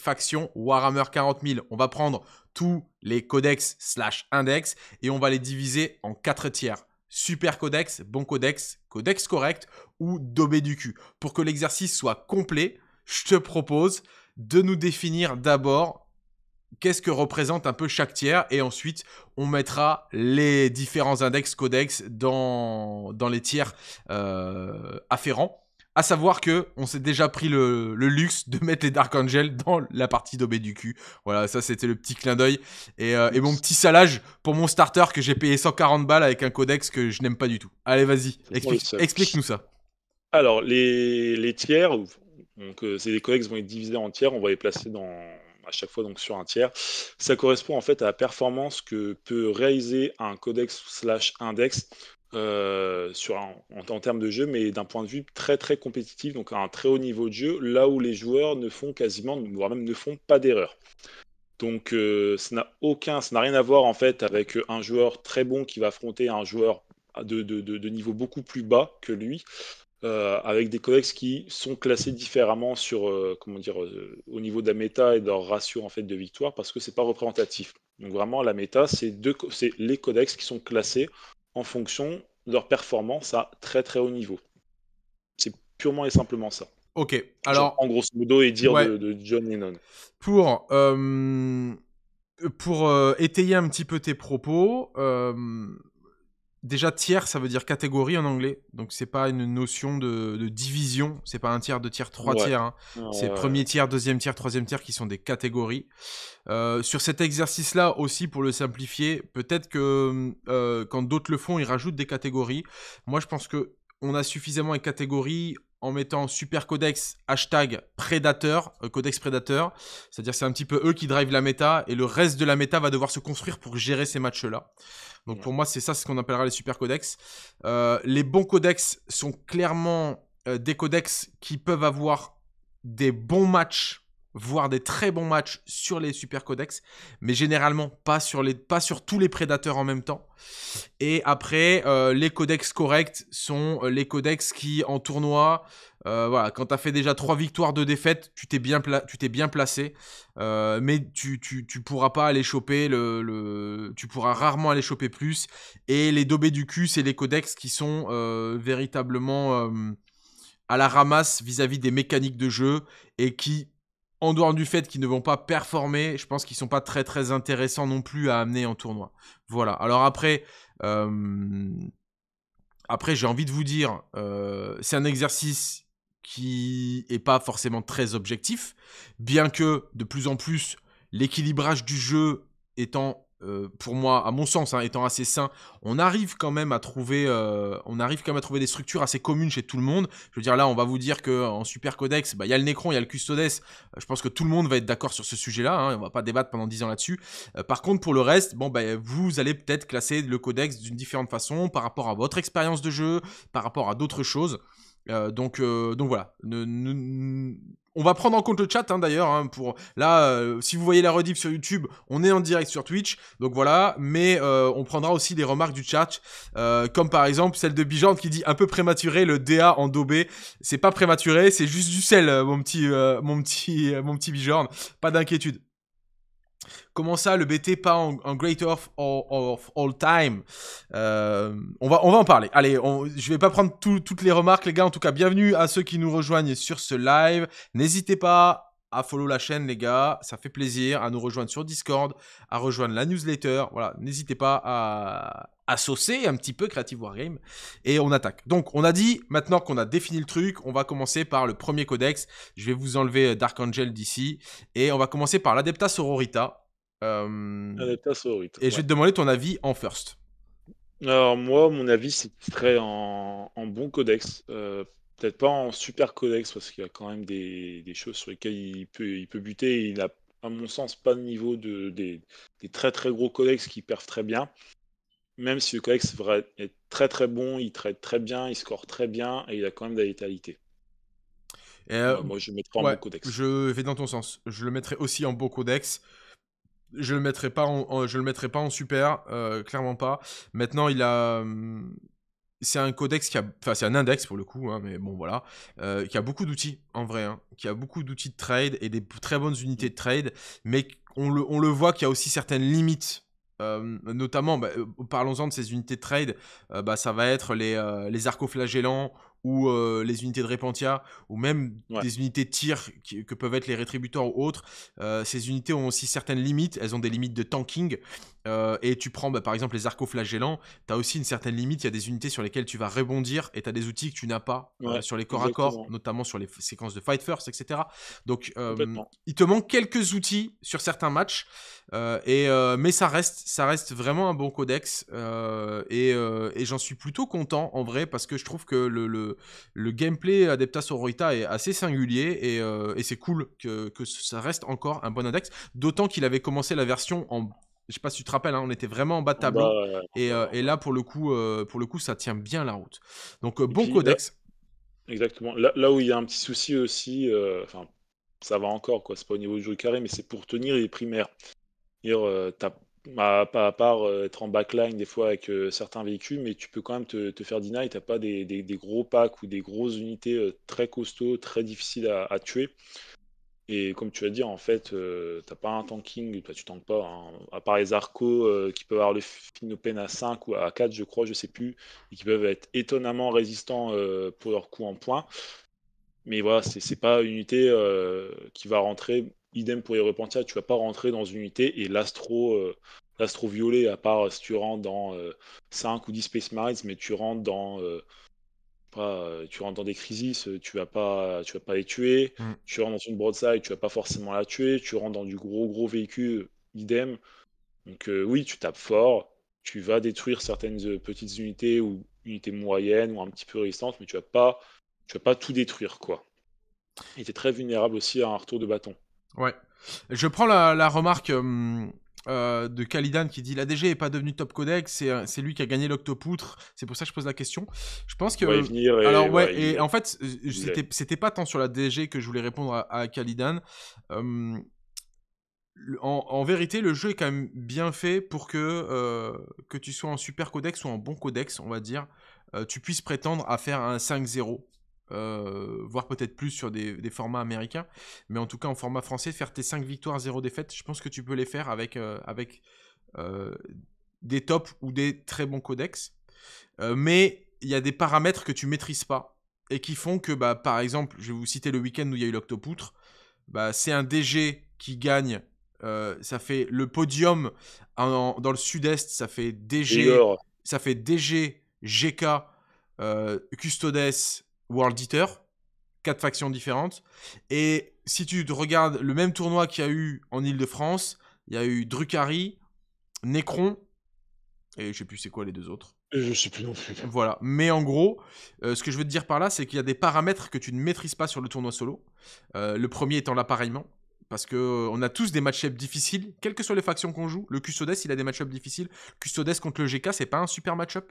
Faction Warhammer 40 000. On va prendre tous les codex slash index et on va les diviser en quatre tiers. Super codex, bon codex, codex correct ou dobé du cul. Pour que l'exercice soit complet, je te propose de nous définir d'abord qu'est-ce que représente un peu chaque tiers et ensuite on mettra les différents index codex dans, dans les tiers euh, afférents à savoir que on s'est déjà pris le, luxe de mettre les Dark Angel dans la partie d'obé du cul. Voilà, ça c'était le petit clin d'œil. Et, euh, mon petit salage pour mon starter que j'ai payé 140 balles avec un codex que je n'aime pas du tout. Allez, vas-y, explique-nous ça. Alors, les, tiers, donc euh, ces codex vont être divisés en tiers, on va les placer dans, à chaque fois donc sur un tiers. Ça correspond en fait à la performance que peut réaliser un codex slash index euh, sur en, termes de jeu, mais d'un point de vue très très compétitif, donc à un très haut niveau de jeu, là où les joueurs ne font quasiment, voire même ne font pas d'erreur. Donc euh, ça n'a aucun, ça n'a rien à voir en fait avec euh, un joueur très bon qui va affronter un joueur de, de, niveau beaucoup plus bas que lui, avec des codex qui sont classés différemment sur comment dire au niveau de la méta et de leur ratio en fait de victoire parce que c'est pas représentatif. Donc vraiment la méta c'est les codex qui sont classés en fonction de leur performance à très très haut niveau. C'est purement et simplement ça. Ok, alors. en grosso modo, et dire de, de, John Lennon. Pour, euh, pour euh, étayer un petit peu tes propos, euh, déjà tiers, ça veut dire catégorie en anglais. Donc c'est pas une notion de, de division. C'est pas un tiers, deux tiers, trois tiers. Hein. C'est premier tiers, deuxième tiers, troisième tiers qui sont des catégories. Euh, sur cet exercice-là aussi, pour le simplifier, peut-être que euh, quand d'autres le font, ils rajoutent des catégories. Moi, je pense que on a suffisamment de catégories en mettant super codex hashtag prédateur, euh, codex prédateur. C'est-à-dire c'est un petit peu eux qui drivent la méta et le reste de la méta va devoir se construire pour gérer ces matchs-là. Donc pour moi c'est ça ce qu'on appellera les super codex. Euh, les bons codex sont clairement euh, des codex qui peuvent avoir des bons matchs voir des très bons matchs sur les super codex, mais généralement pas sur, les, pas sur tous les prédateurs en même temps. Et après, euh, les codex corrects sont euh, les codex qui, en tournoi, euh, voilà, quand tu as fait déjà trois victoires, de défaites, tu t'es bien, bien placé, mais tu, tu, pourras pas aller choper, le, tu pourras rarement aller choper plus. Et les dobés du cul, c'est les codex qui sont véritablement à la ramasse vis à -vis des mécaniques de jeu et qui en dehors du fait qu'ils ne vont pas performer, je pense qu'ils sont pas très très intéressants non plus à amener en tournoi. Voilà. Alors après, euh, après j'ai envie de vous dire, euh, c'est un exercice qui est pas forcément très objectif, bien que de plus en plus l'équilibrage du jeu étant euh, pour moi, à mon sens, hein, étant assez sain, on arrive quand même à trouver, euh, on arrive quand même à trouver des structures assez communes chez tout le monde. Je veux dire là, on va vous dire que en super codex, bah, il y a le Necron, il y a le Custodes. Euh, je pense que tout le monde va être d'accord sur ce sujet-là. On hein, on va pas débattre pendant 10 ans là-dessus. par contre, pour le reste, bon, bah, vous allez peut-être classer le codex d'une différente façon par rapport à votre expérience de jeu, par rapport à d'autres choses. donc, donc voilà, on va prendre en compte le chat hein, d'ailleurs. Hein, pour là, euh, si vous voyez la rediff sur YouTube, on est en direct sur Twitch, donc voilà. Mais euh, on prendra aussi des remarques du chat, euh, comme par exemple celle de Bijante qui dit un peu prématuré le DA en dobé. C'est pas prématuré, c'est juste du sel, mon petit, mon petit, mon petit Bijorn. Pas d'inquiétude. Comment ça, le BT pas en, Great of, of, All Time euh, on, va, on va en parler. Allez, on, je vais pas prendre toutes les remarques, les gars. En tout cas, bienvenue à ceux qui nous rejoignent sur ce live. N'hésitez pas à follow la chaîne, les gars. Ça fait plaisir à nous rejoindre sur Discord, à rejoindre la newsletter. Voilà, n'hésitez pas à, à un petit peu Creative Wargame. Et on attaque. Donc, on a dit, maintenant qu'on a défini le truc, on va commencer par le premier codex. Je vais vous enlever euh, Dark Angel d'ici. Et on va commencer par l'Adepta Sororita. Euh, et je vais te demander ton avis en first. Alors moi, mon avis, c'est très en, bon codex. Euh, peut-être pas en super codex parce qu'il y a quand même des, choses sur lesquelles il peut, il peut buter. Il n'a, à mon sens, pas de niveau de, des, très très gros codex qui perfent très bien. Même si le codex est très très bon, il traite très bien, il score très bien et il a quand même de la létalité. Euh, moi, je le mettrai en codex. Je vais dans ton sens. Je le mettrai aussi en beau codex. Je le mettrai pas en, je le mettrai pas en super, euh, clairement pas. Maintenant, il a, hum, c'est un codex qui a, enfin c'est un index pour le coup, hein, mais bon voilà, euh, qui a beaucoup d'outils en vrai, hein, qui a beaucoup d'outils de trade et des très bonnes unités de trade, mais on le, voit qu'il y a aussi certaines limites. Euh, notamment, bah, euh, parlons-en de ces unités de trade, euh, bah, ça va être les, les arcoflagellants ou euh, les unités de Repentia, ou même des unités de tir que peuvent être les rétributeurs ou autres, euh, ces unités ont aussi certaines limites, elles ont des limites de tanking, euh, et tu prends bah, par exemple les arcoflagellants, tu as aussi une certaine limite, il y a des unités sur lesquelles tu vas rebondir, et tu as des outils que tu n'as pas sur les corps à corps, notamment sur les séquences de fight first, etc. Donc il te manque quelques outils sur certains matchs, et, mais ça reste, ça reste vraiment un bon codex, et, j'en suis plutôt content en vrai, parce que je trouve que le le, gameplay Adeptas Sororita est assez singulier et, euh, c'est cool que, ça reste encore un bon index. D'autant qu'il avait commencé la version en. Je sais pas si tu te rappelles, hein, on était vraiment en bas de tableau. Euh, et, là, pour le, coup, euh, pour le coup, ça tient bien la route. Donc, bon codex. exactement. Là, où il y a un petit souci aussi, enfin, ça va encore, quoi. C'est pas au niveau du jeu carré, mais c'est pour tenir les primaires. Bah, pas à, part euh, être en backline des fois avec euh, certains véhicules, mais tu peux quand même te, faire deny. Tu pas des, gros packs ou des grosses unités euh, très costauds, très difficiles à, tuer. Et comme tu vas dire, en fait, t'as pas un tanking, bah, tu tankes pas, hein. à part les arcos qui peuvent avoir le Finopen à 5 ou à 4, je crois, je sais plus, et qui peuvent être étonnamment résistants pour leur coup en points Mais voilà, c'est pas une unité qui va rentrer idem pour les repentir, tu vas pas rentrer dans une unité et l'astro euh, l'astro violet, à part euh, si tu rentres dans 5 euh, ou 10 Space Marines, mais tu rentres dans pas, tu rentres dans des crises, tu vas pas tu vas pas les tuer, mm. tu rentres dans une broadside, tu vas pas forcément la tuer, tu rentres dans du gros gros véhicule, idem. Donc oui, tu tapes fort, tu vas détruire certaines petites unités ou unités moyennes ou un petit peu résistantes, mais tu vas pas tu vas pas tout détruire quoi. Il était très vulnérable aussi à un retour de bâton. Ouais. Je prends la, remarque euh, euh, de Kalidan qui dit la DG n'est pas devenue top codex, euh, c'est lui qui a gagné l'octopoutre. C'est pour ça que je pose la question. Je pense que. venir et, alors, ouais, et en fait, c'était pas tant sur la DG que je voulais répondre à, Kalidan. en, vérité, le jeu est quand même bien fait pour que, que tu sois en super codex ou en bon codex, on va dire, tu puisses prétendre à faire un 5-0 euh, voire peut-être plus sur des, formats américains, mais en tout cas en format français, faire tes 5 victoires, 0 défaites je pense que tu peux les faire avec, euh, avec euh, des tops ou des très bons codex. Euh, mais il y a des paramètres que tu maîtrises pas et qui font que, bah, par exemple, je vais vous citer le week-end où il y a eu l'Octopoutre, bah, c'est un DG qui gagne. ça fait le podium dans le sud-est, ça fait DG, ça fait DG, GK, Custodes, World Eater, quatre factions différentes. Et si tu regardes le même tournoi qu'il y a eu en Ile-de-France, il y a eu Drucari, Necron, et je sais plus c'est quoi les deux autres. Je sais plus non plus. Voilà. Mais en gros, euh, ce que je veux te dire par là, c'est qu'il y a des paramètres que tu ne maîtrises pas sur le tournoi solo. Euh, le premier étant l'appareillement. Parce que euh, on a tous des match-ups difficiles, quelles que soient les factions qu'on joue. Le Custodes, il a des match-ups difficiles. Custodes contre le GK, c'est pas un super match-up.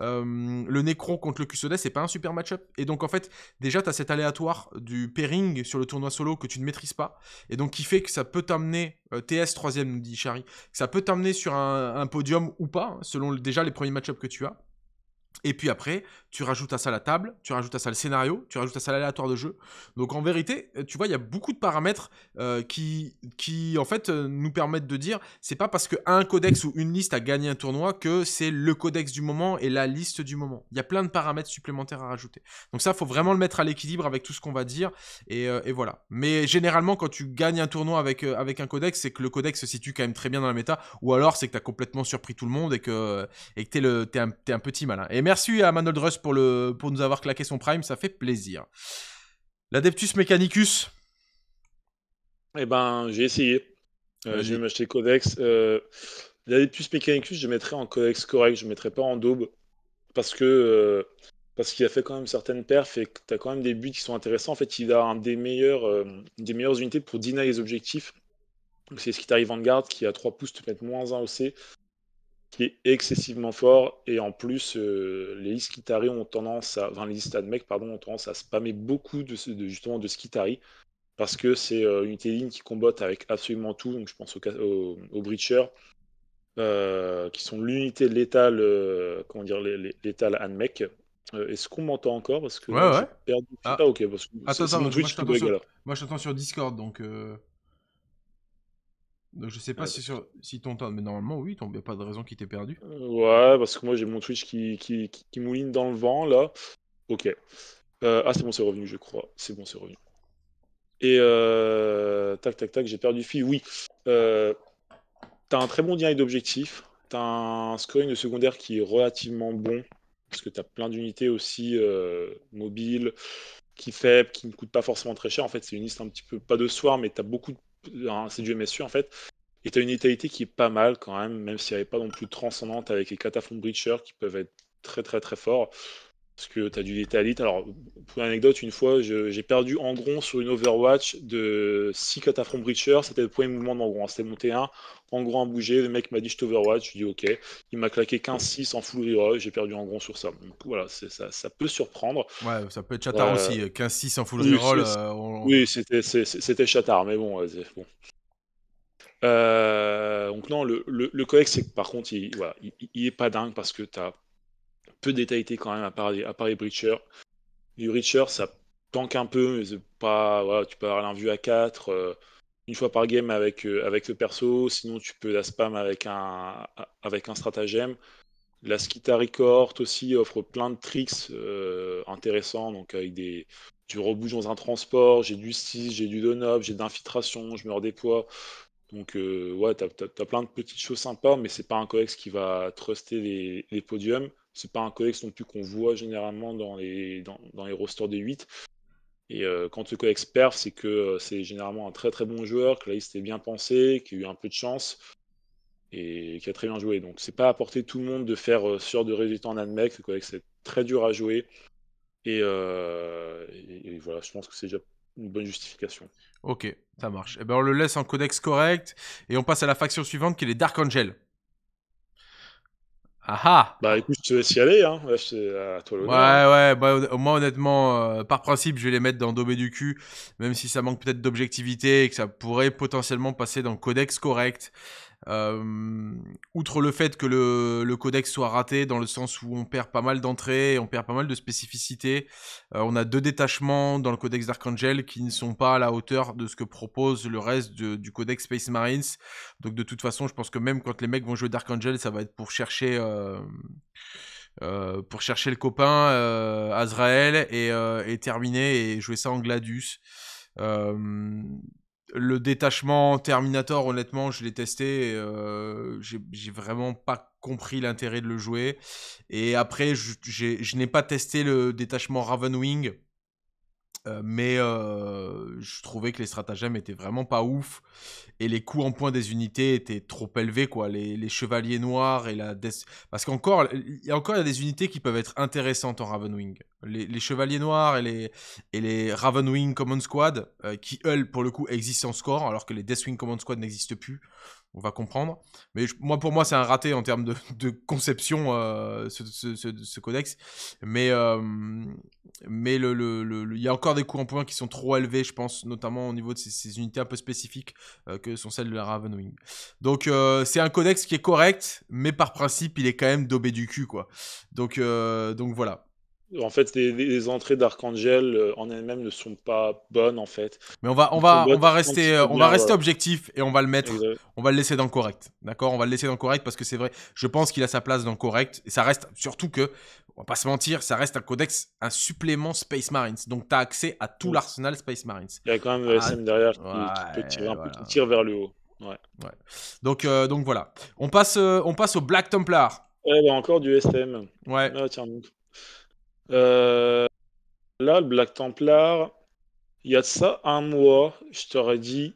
Euh, le Necro contre le Custodes, c'est pas un super match-up. Et donc, en fait, déjà, tu as cet aléatoire du pairing sur le tournoi solo que tu ne maîtrises pas. Et donc, qui fait que ça peut t'amener, euh, TS troisième, nous dit Chari, ça peut t'amener sur un, un, podium ou pas, hein, selon déjà les premiers match-ups que tu as. Et puis après, tu rajoutes à ça la table, tu rajoutes à ça le scénario, tu rajoutes à ça l'aléatoire de jeu. Donc en vérité, euh, tu vois, il y a beaucoup de paramètres euh, qui, qui, en fait, euh, nous permettent de dire, c'est pas parce qu'un codex ou une liste a gagné un tournoi que c'est le codex du moment et la liste du moment. Il y a plein de paramètres supplémentaires à rajouter. Donc ça, il faut vraiment le mettre à l'équilibre avec tout ce qu'on va dire. Et, voilà. Mais généralement, quand tu gagnes un tournoi avec, avec un codex, c'est que le codex se situe quand même très bien dans la méta, ou alors c'est que tu as complètement surpris tout le monde et que tu et que es, un, un petit malin. Et merci à Manold Russ pour, le, pour nous avoir claqué son prime, ça fait plaisir. L'Adeptus Mechanicus Eh ben, j'ai essayé. Euh, je vais m'acheter Codex. Euh, L'Adeptus Mechanicus, je mettrai en Codex correct, je ne mettrai pas en Daube. Parce que. Euh, parce qu'il a fait quand même certaines perfs et que tu as quand même des buts qui sont intéressants. En fait, il a un des, meilleurs, euh, des meilleures unités pour dîner les objectifs. C'est ce qui t'arrive en garde, qui a 3 pouces, te mettre moins 1 au C, qui est excessivement fort. Et en plus, euh, les Skitari ont tendance à, enfin, les pardon, ont tendance à spammer beaucoup de, de justement de Skitari parce que c'est euh, une une ligne qui combatte avec absolument tout. Donc, je pense aux au, au euh, qui sont l'unité létale, comment dire, létale Anmec. Est-ce qu'on m'entend encore Parce que ouais, ouais. Ah. ah. ok, parce que moi, je t'entends sur... Discord, donc je sais pas si, sur, si ton temps, mais normalement oui, il n'y a pas de raison qu'il t'ait perdu. Ouais, parce que moi j'ai mon Twitch qui, mouline dans le vent là. Ok. Euh, ah c'est bon, c'est revenu, je crois. C'est bon, c'est revenu. Et euh, tac, tac, tac, j'ai perdu fille. Oui. Euh, t'as un très bon direct d'objectif. T'as un scoring de secondaire qui est relativement bon. Parce que t'as plein d'unités aussi euh, mobiles, qui faibles, qui ne coûtent pas forcément très cher. En fait, c'est une liste un petit peu pas de soir, mais t'as beaucoup de c'est du MSU en fait. Et t'as une létalité qui est pas mal quand même, même si elle n'est pas non plus transcendante avec les cataphons breachers qui peuvent être très très très forts. Parce que tu as du détailite. Alors, pour l'anecdote, une fois, j'ai perdu en gros sur une Overwatch de 6 from Breacher. C'était le premier mouvement gros, hein. C'était t 1. Angron a bougé. Le mec m'a dit Je t'Overwatch. Je dis Ok. Il m'a claqué 15-6 en full reroll. J'ai perdu en gros sur ça. Donc voilà, ça, ça, peut surprendre. Ouais, ça peut être chatard euh, aussi. 15-6 en full oui, reroll. Euh, oui, c'était chatard. Mais bon, bon. Euh, donc non, le, le, le codex, par contre, il, voilà, il, il, est pas dingue parce que tu as peu détaillé quand même, à part les, à breachers. Les breachers, ça tank un peu, mais pas. tu peux avoir l'invue à 4 euh, une fois par game avec, euh, avec le perso, sinon tu peux la spam avec un, avec un stratagème. La Skita Record aussi offre plein de tricks euh, intéressants, donc avec des. Tu rebouges dans un transport, j'ai du 6, j'ai du donob, j'ai d'infiltration, je me redéploie. Donc, ouais, t'as as, plein de petites choses sympas, mais c'est pas un coex qui va truster les, les podiums c'est pas un codex non plus qu'on voit généralement dans les, dans, dans rosters des 8. Et euh, quand ce codex perd, c'est que euh, c'est généralement un très très bon joueur, que la liste est bien pensée, qui a eu un peu de chance et qui a très bien joué. Donc c'est pas à tout le monde de faire euh, sûr de résultats en admec, ce codex est très dur à jouer. Et, voilà, je pense que c'est déjà une bonne justification. Ok, ça marche. Et eh ben on le laisse en codex correct et on passe à la faction suivante qui est les Dark Angels. Ah, ah Bah écoute, je te laisse y aller, hein. Ouais, hein. ouais, bah, moi honnêtement, euh, par principe, je vais les mettre dans Dobé du cul, même si ça manque peut-être d'objectivité et que ça pourrait potentiellement passer dans Codex Correct. Euh, outre le fait que le, codex soit raté dans le sens où on perd pas mal d'entrées, on perd pas mal de spécificités, euh, on a deux détachements dans le codex d'Archangel qui ne sont pas à la hauteur de ce que propose le reste du codex Space Marines. Donc de toute façon, je pense que même quand les mecs vont jouer d'Archangel, ça va être pour chercher... Euh, pour chercher le copain Azrael et, et, terminer et jouer ça en Gladius le détachement Terminator, honnêtement, je l'ai testé. Euh, j'ai vraiment pas compris l'intérêt de le jouer. Et après, je, je n'ai pas testé le détachement Ravenwing euh, mais euh, je trouvais que les stratagèmes étaient vraiment pas ouf et les coûts en points des unités étaient trop élevés quoi. Les, chevaliers noirs et la death... parce qu'encore il y a des unités qui peuvent être intéressantes en Ravenwing. Les, les chevaliers noirs et les et les Ravenwing Common Squad euh, qui eux pour le coup existent en score alors que les Deathwing Common Squad n'existent plus on va comprendre. Mais moi, pour moi, c'est un raté en termes de, conception, euh, ce, codex. Mais euh, mais il le, y a encore des coûts en point qui sont trop élevés, je pense, notamment au niveau de ces, unités un peu spécifiques euh, que sont celles de la Ravenwing. Donc, c'est un codex qui est correct, mais par principe, il est quand même dobé du cul, quoi. Donc, donc voilà en fait, les, entrées d'Archangel euh, en elles-mêmes ne sont pas bonnes en fait. Mais on va, on va, on va rester, euh, on va rester objectif et on va le mettre, on va le laisser dans le correct, d'accord On va le laisser dans le correct parce que c'est vrai, je pense qu'il a sa place dans le correct et ça reste surtout que, on va pas se mentir, ça reste un codex, un supplément Space Marines, donc tu as accès à tout l'arsenal Space Marines. Il y a quand même le euh, ah, SM derrière qui, peut tirer un peu, tire vers le haut. Ouais. Donc, donc voilà. On passe, on passe au Black Templar. Ouais, eh a ben, encore du SM. Ouais. Ah, tiens donc. Euh, là, le Black Templar, il y a ça un mois, je t'aurais dit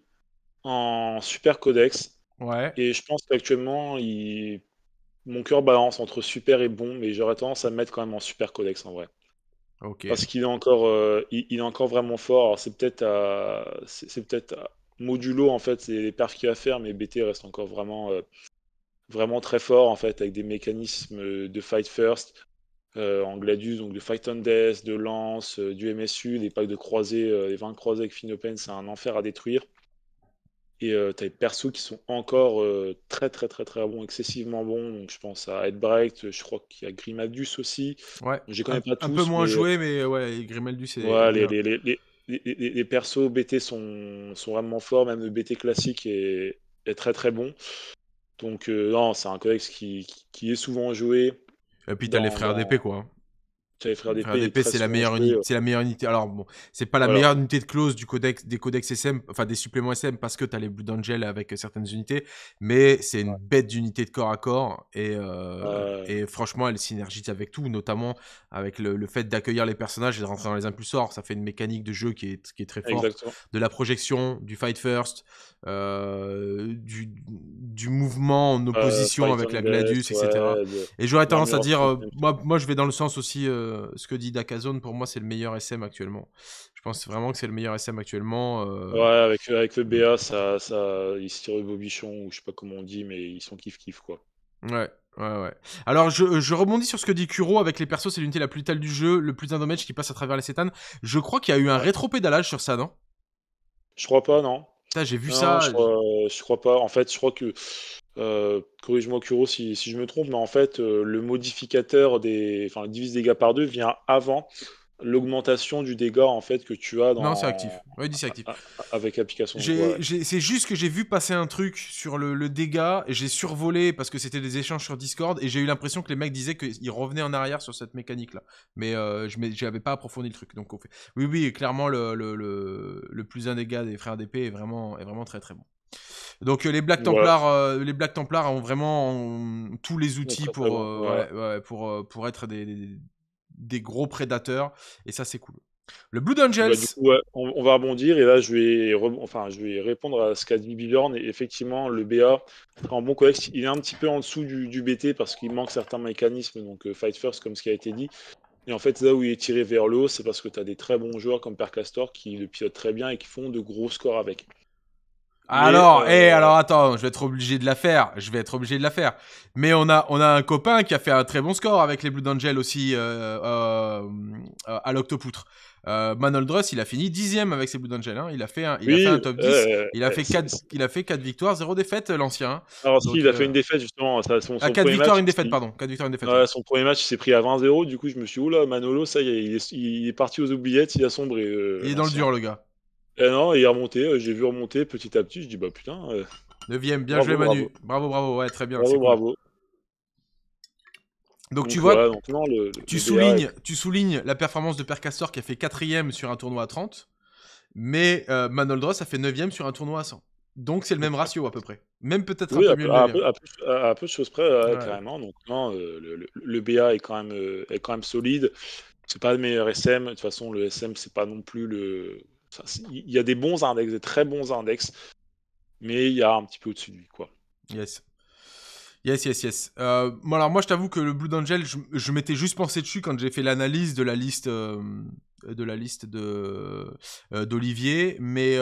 en Super Codex. Ouais. Et je pense qu'actuellement, il... mon cœur balance entre Super et Bon, mais j'aurais tendance à me mettre quand même en Super Codex en vrai. Parce qu'il est encore, euh, il, est encore vraiment fort. c'est peut-être à, c'est, peut-être modulo en fait, c'est les perfs qu'il à faire, mais BT reste encore vraiment, euh, vraiment très fort en fait, avec des mécanismes de fight first, euh, en Gladius, donc de Fight on Death, de Lance, euh, du MSU, des packs de croisés, euh, les 20 croisés avec Finopen, c'est un enfer à détruire. Et tu as des persos qui sont encore très très très très bons, excessivement bons. Donc je pense à Headbreak, je crois qu'il y a Grimaldus aussi. Ouais. quand même pas un, peu moins joué, mais ouais, Grimaldus c'est. Ouais, les, les, persos BT sont, sont vraiment forts, même le BT classique est, est très très bon. Donc non, c'est un codex qui, qui est souvent joué et puis t'as les frères d'épée, quoi. Hein c'est la meilleure unité. C'est la meilleure unité. Alors bon, c'est pas la meilleure unité de close du codex, des codex SM, enfin des suppléments SM, parce que t'as les Blood Angel avec certaines unités, mais c'est une bête d'unité de corps à corps euh, et franchement, elle synergise avec tout, notamment avec le, fait d'accueillir les personnages et de rentrer dans les impulsors. Ça fait une mécanique de jeu qui est qui est très forte, de la projection, du fight first, euh, du du mouvement en euh, opposition avec la Gladius, etc. Et j'aurais tendance à dire, moi, moi, je vais dans le sens aussi euh, ce que dit Dakazone, pour moi, c'est le meilleur SM actuellement. Je pense vraiment que c'est le meilleur SM actuellement. Euh, ouais, avec, avec le BA, ça, ils se tirent le bobichon, ou je sais pas comment on dit, mais ils sont kiff-kiff, quoi. Ouais, ouais, ouais. Alors, je, je, rebondis sur ce que dit Kuro avec les persos, c'est l'unité la plus tale du jeu, le plus damage qui passe à travers les cétanes. Je crois qu'il y a eu un pédalage sur ça, non Je crois pas, non j'ai vu ça. Je crois, je crois, pas. En fait, je crois que. Euh, corrige-moi, Kuro, si, je me trompe, mais en fait, euh, le modificateur des. Enfin, la divise dégâts par deux vient avant l'augmentation du dégât en fait que tu as dans non c'est actif oui c'est actif avec application c'est juste que j'ai vu passer un truc sur le, le dégât et j'ai survolé parce que c'était des échanges sur Discord et j'ai eu l'impression que les mecs disaient qu'ils revenaient en arrière sur cette mécanique là mais euh, je n'avais pas approfondi le truc donc on fait... oui oui clairement le, le, le plus un dégât des frères d'épée est vraiment est vraiment très très bon donc euh, les Black Templars, euh, les Black Templars ont vraiment tous les outils pour, pour, pour être des, des gros prédateurs, et ça c'est cool. Le Blue Angels. Bah, on, va rebondir et là je vais, enfin, je vais répondre à ce qu'a dit Bjorn. Et effectivement, le BA, en bon contexte, il est un petit peu en dessous du, BT parce qu'il manque certains mécanismes, donc euh, fight first comme ce qui a été dit. Et en fait, là où il est tiré vers le haut, c'est parce que tu as des très bons joueurs comme castor qui le pilotent très bien et qui font de gros scores avec. Alors, et, euh, eh, alors attends, je vais être obligé de la faire. Je vais être obligé de la faire. Mais on a, on a un copain qui a fait un très bon score avec les Blue Angels aussi euh, euh, euh à l'Octopoutre. Manol Druss, il a fini dixième avec ses Blue Angels. Hein. Il, a fait un, il a fait un top 10. il, a fait 4, hein. il a fait victoires, 0 défaites l'ancien. Alors, il a fait une défaite justement. Ça, son, son 4 ah, victoires, une défaite, pardon. victoires, une défaite. son premier match, il s'est pris à 20-0. Du coup, je me suis dit, oula, Manolo, ça il est, il est parti aux oubliettes, il a sombré. il est dans le dur, le gars. Eh non, il est remonté, euh, j'ai vu remonter petit à petit, je dis bah putain. 9 euh, Neuvième, bien joué Manu. Bravo. bravo, ouais, très bien. Bravo, bravo. Donc, tu vois, tu, soulignes, tu soulignes la performance de Percastor qui a fait quatrième sur un tournoi à 30, mais Manol euh, Manoldros a fait neuvième sur un tournoi à 100. Donc c'est le même ratio à peu près. Même peut-être un peu mieux. À, peu, à, peu, de choses près, carrément. Donc non, le, BA est quand même, est quand même solide. C'est pas le meilleur SM. De toute façon, le SM, c'est pas non plus le il y a des bons index, des très bons index, mais il y a un petit peu au-dessus de lui, quoi. Yes. Yes, yes, yes. Euh, alors moi, je t'avoue que le Blue Angel, je, m'étais juste pensé dessus quand j'ai fait l'analyse de la liste euh, de la liste de euh, d'Olivier, mais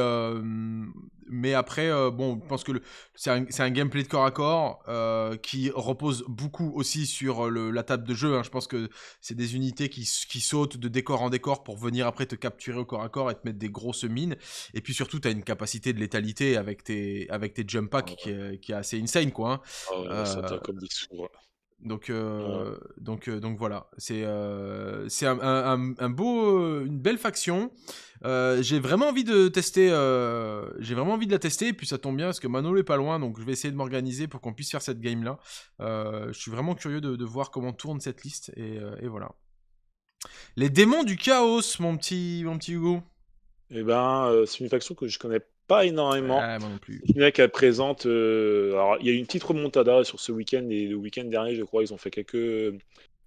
mais après, euh, bon, je pense que c'est un, gameplay de corps à corps euh, qui repose beaucoup aussi sur euh, la table de jeu. Hein. Je pense que c'est des unités qui, sautent de décor en décor pour venir après te capturer au corps à corps et te mettre des grosses mines. Et puis surtout, tu as une capacité de létalité avec tes, avec jump packs ah qui, est, assez insane, quoi. Hein. Ah donc, euh, donc, euh, donc voilà, c'est euh, un, beau, une belle faction. j'ai vraiment envie de tester, j'ai vraiment envie de la tester. Et puis ça tombe bien parce que Manolo est pas loin, donc je vais essayer de m'organiser pour qu'on puisse faire cette game là. je suis vraiment curieux de, voir comment tourne cette liste et, voilà. Les démons du chaos, mon petit, mon petit Hugo. et eh ben, c'est une faction que je connais énormément. Ah, présente. Euh, alors, il y a une petite remontada sur ce week-end et le week-end dernier, je crois, ils ont fait quelques,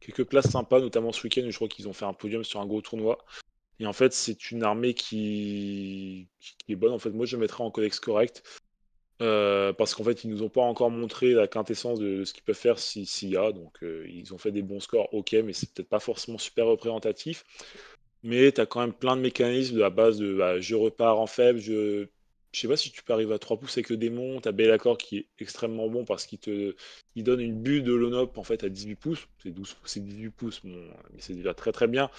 quelques places sympas, notamment ce week-end je crois qu'ils ont fait un podium sur un gros tournoi. Et en fait, c'est une armée qui... est bonne. En fait, moi, je mettrai en codex correct. Euh, parce qu'en fait, ils nous ont pas encore montré la quintessence de, ce qu'ils peuvent faire s'il y a. Donc, euh, ils ont fait des bons scores, ok, mais c'est peut-être pas forcément super représentatif. Mais tu as quand même plein de mécanismes de la base de bah, je repars en faible, je je sais pas si tu peux arriver à 3 pouces avec le démon, t'as accord qui est extrêmement bon parce qu'il te il donne une bulle de Lonop en fait à 18 pouces, c'est 12 c'est 18 pouces, mais c'est déjà très très bien.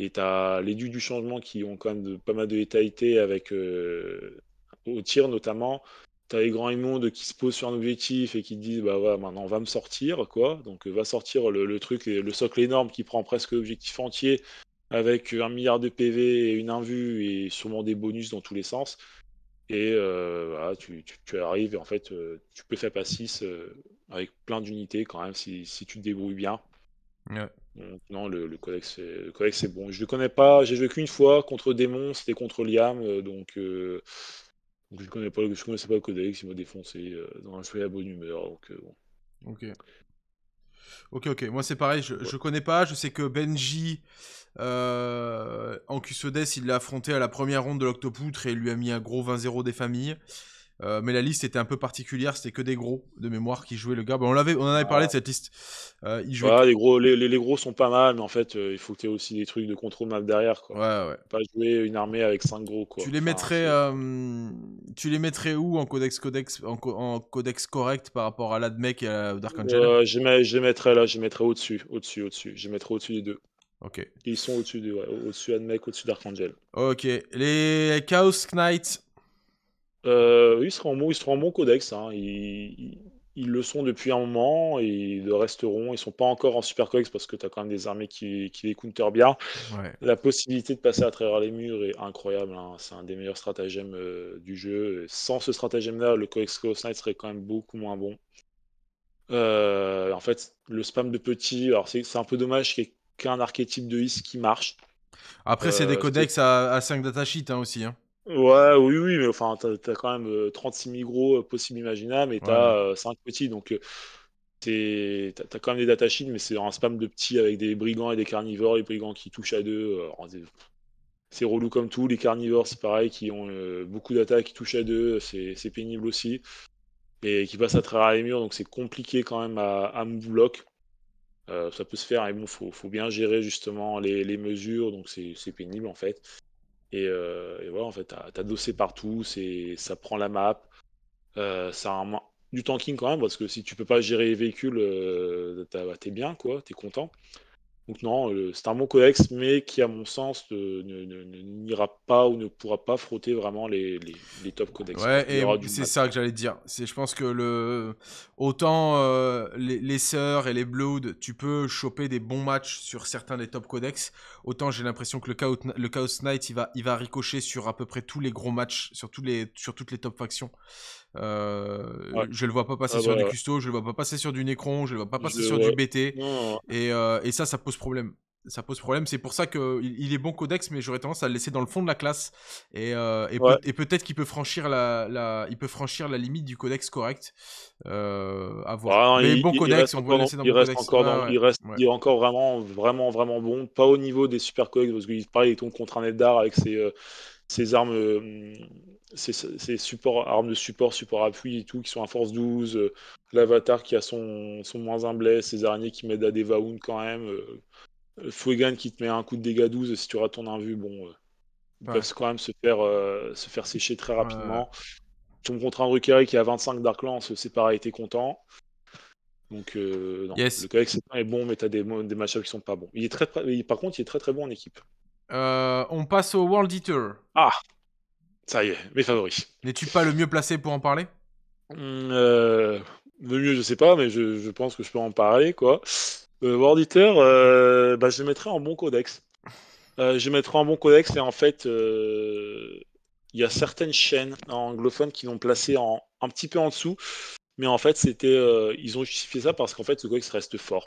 Et t'as les dieux du changement qui ont quand même pas mal de létalité avec euh, au tir notamment. T'as les grands immondes qui se posent sur un objectif et qui te disent bah voilà maintenant va me sortir quoi, donc va sortir le, le truc, le socle énorme qui prend presque l'objectif entier avec un milliard de PV et une invue et sûrement des bonus dans tous les sens. Et euh, voilà, tu, tu, arrives et en fait, euh, tu peux faire pas 6 euh, avec plein d'unités quand même si, si, tu te débrouilles bien. non, le, le codex, le codex c'est bon. Je le connais pas, j'ai joué qu'une fois contre Démon, c'était contre Liam, donc, je connais pas, je connaissais pas le codex, il m'a défoncé dans un jeu à bonne humeur. Donc, Ok. Ok, ok. Moi c'est pareil, je, je connais pas, je sais que Benji. Euh, Ancusodes, il l'a affronté à la première ronde de l'Octopoutre et il lui a mis un gros 20-0 des familles. Euh, mais la liste était un peu particulière, c'était que des gros de mémoire qui jouaient le gars. Bah, on, on en avait parlé de ah. cette liste. Euh, les, gros, les, gros sont pas mal, mais en fait, euh, il faut que tu aies aussi des trucs de contrôle map derrière. Quoi. Ouais, ouais. Pas jouer une armée avec 5 gros. Tu, les mettrais, tu les mettrais où en codex, codex, en, en codex correct par rapport à l'Admec et à Dark Angel je, les mettrais là, je les mettrais au-dessus, au-dessus, au-dessus. Je les mettrais au-dessus des deux. OK. ils sont au-dessus de, au-dessus au-dessus d'Archangel. OK. Les Chaos Knights. Euh, ils, seront en bon, ils codex. Hein. Ils, le sont depuis un moment et ils resteront. Ils sont pas encore en super codex parce que tu as quand même des armées qui, les counter bien. La possibilité de passer à travers les murs est incroyable. Hein. C'est un des meilleurs stratagèmes euh, du jeu. sans ce stratagème-là, le codex Chaos Knights serait quand même beaucoup moins bon. Euh, en fait, le spam de petits, alors c'est un peu dommage qu'il y ait qu'un archétype de his qui marche. Après, c'est des euh, codex à, 5 datasheets hein, aussi. Hein. Ouais, oui, oui, mais enfin, t'as as quand même 36 euh, 000 gros euh, possibles imaginables et t'as cinq 5 petits. Donc, t'as quand même des datasheets, mais c'est un spam de petits avec des brigands et des carnivores, les brigands qui touchent à deux. c'est relou comme tout. Les carnivores, c'est pareil, qui ont beaucoup d'attaques, qui touchent à deux, c'est pénible aussi. Et qui passent à travers les murs, donc c'est compliqué quand même à, à bloquer. Euh, ça peut se faire, mais bon, faut, bien gérer justement les, mesures, donc c'est pénible en fait. Et, euh, voilà, en fait, t'as dossé partout, c'est, ça prend la map, euh, ça a un, du tanking quand même, parce que si tu peux pas gérer les véhicules, euh, bah, t'es bien, quoi, t'es content. Donc non, euh, c'est un bon codex, mais qui, à mon sens, euh, n'ira pas ou ne pourra pas frotter vraiment les, les, top codex. Ouais, et c'est ça que j'allais dire. C'est, je pense que le autant euh, les, les sœurs et les Bloods, tu peux choper des bons matchs sur certains des top codex. Autant j'ai l'impression que le Chaos, le Chaos Knight, il va, il va ricocher sur à peu près tous les gros matchs, sur tous les, sur toutes les top factions. Euh, je le vois pas passer ah sur du custo, je le vois pas passer sur du Necron, je le vois pas passer sur du BT. Euh, et, ça, ça pose problème ça pose problème. C'est pour ça qu'il il est bon codex, mais j'aurais tendance à le laisser dans le fond de la classe. Et, euh, et, peut, être qu'il peut franchir la, la, peut franchir la limite du codex correct. Euh, à ah mais bon codex, on peut le laisser dans le reste codex. il, reste, est encore vraiment, vraiment, vraiment bon. Pas au niveau des super codex, parce qu'il pareil, tombe contre un d'art avec ses, ces armes, euh, ces, armes de support, support appui et tout, qui sont à force 12, euh, l'avatar qui a son, son moins un bless, ces araignées qui m'aident à des quand même, le euh, Fuegan qui te met un coup de dégâts 12 si tu rates ton vu, bon, ils peuvent quand même se faire, se faire sécher très rapidement. Ton un Rukari qui a 25 Dark Lance, c'est pareil, t'es content. Donc, non, le Kalex est bon, mais t'as des, des ups qui sont pas bons. Il est très, par contre, il est très très bon en équipe. Euh, on passe au World Eater. Ah, ça y est, mes favoris. N'es-tu pas le mieux placé pour en parler hmm, euh, Le mieux, je sais pas, mais je, pense que je peux en parler, quoi. Euh, World Eater, bah, je le mettrai en bon codex. je le mettrai en bon codex et en fait, il y a certaines chaînes anglophones qui l'ont placé en, un petit peu en dessous, mais en fait, c'était, ils ont justifié ça parce qu'en fait, ce codex reste fort.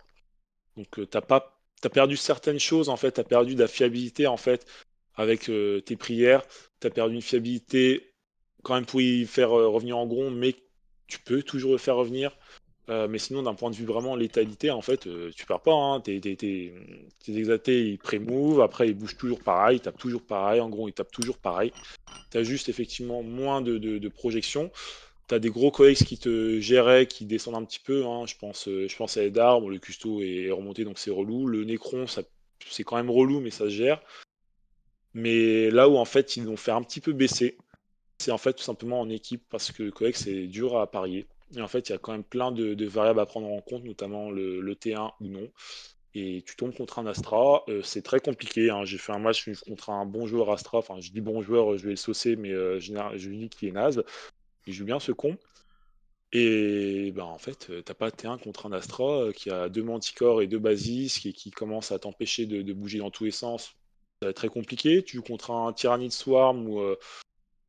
Donc, t'as pas T'as perdu certaines choses, en fait, tu perdu de la fiabilité, en fait, avec euh, tes prières, t'as perdu une fiabilité, quand même, pour y faire euh, revenir en gros, mais tu peux toujours le faire revenir. Euh, mais sinon, d'un point de vue vraiment létalité, en fait, tu perds pas. Hein. Tes, tes, il pré-move, après, il bouge toujours pareil, il tape toujours pareil, en gros, il tape toujours pareil. T'as juste, effectivement, moins de, de, de projections des gros coex qui te géraient, qui descendent un petit peu. Hein. Je, pense, euh, je pense à Eddard, le Custo est remonté, donc c'est relou. Le Necron, c'est quand même relou, mais ça se gère. Mais là où en fait ils l'ont fait un petit peu baisser, c'est en fait tout simplement en équipe, parce que Coex c'est dur à parier. Et en fait, il y a quand même plein de, variables à prendre en compte, notamment le, T1 ou non. Et tu tombes contre un Astra, euh, c'est très compliqué. Hein. J'ai fait un match contre un bon joueur Astra, enfin je dis bon joueur, je vais le saucer, mais euh, je, je dis qu'il est naze. Il joue bien, ce con. Et ben, en fait, euh, t'as pas T1 contre un Astra euh, qui a deux Manticore et deux Basis qui, qui commence à t'empêcher de, bouger dans tous les sens. Ça va être très compliqué. Tu joues contre un de Swarm ou euh,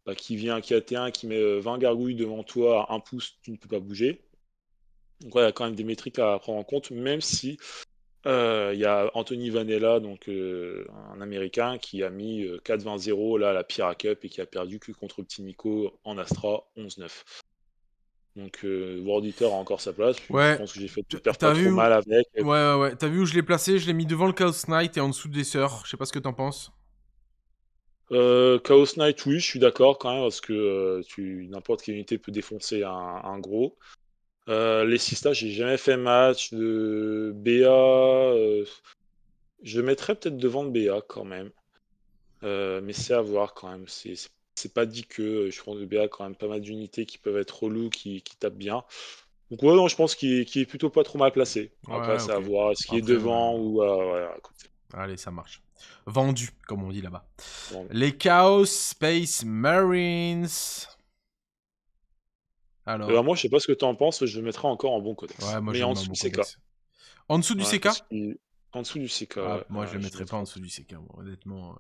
bah, qui vient, qui a T1, qui met 20 gargouilles devant toi, un pouce, tu ne peux pas bouger. Donc, il y a quand même des métriques à prendre en compte, même si euh, il y a Anthony Vanella, donc euh, un Américain, qui a mis 4-20-0 euh, là, à la Pira Cup et qui a perdu que contre Petit Nico en Astra 11-9. Donc euh, a encore sa place. Je pense que j'ai fait pas trop mal avec. Ouais, ouais, ouais. T'as vu où je l'ai placé Je l'ai mis devant le Chaos Knight et en dessous des sœurs. Je sais pas ce que t'en penses. Euh, Chaos Knight, oui, je suis d'accord quand même parce que n'importe quelle unité peut défoncer un gros. Euh, les les Sista, j'ai jamais fait match. De BA, euh, je mettrais peut-être devant BA quand même. Euh, mais c'est à voir quand même. C'est pas dit que je prends de BA quand même pas mal d'unités qui peuvent être reloues, qui, qui tapent bien. Donc ouais, non, je pense qu'il est plutôt pas trop mal placé. Après, c'est à voir. ce qui est devant ou Allez, ça marche. Vendu, comme on dit là-bas. Les Chaos Space Marines. Alors... Eh ben, moi, je sais pas ce que tu en penses, je le mettrai encore en bon codex. mais en dessous, en dessous du CK. En dessous du CK. Ah, moi, je ah, le mettrai pas en dessous du CK, honnêtement.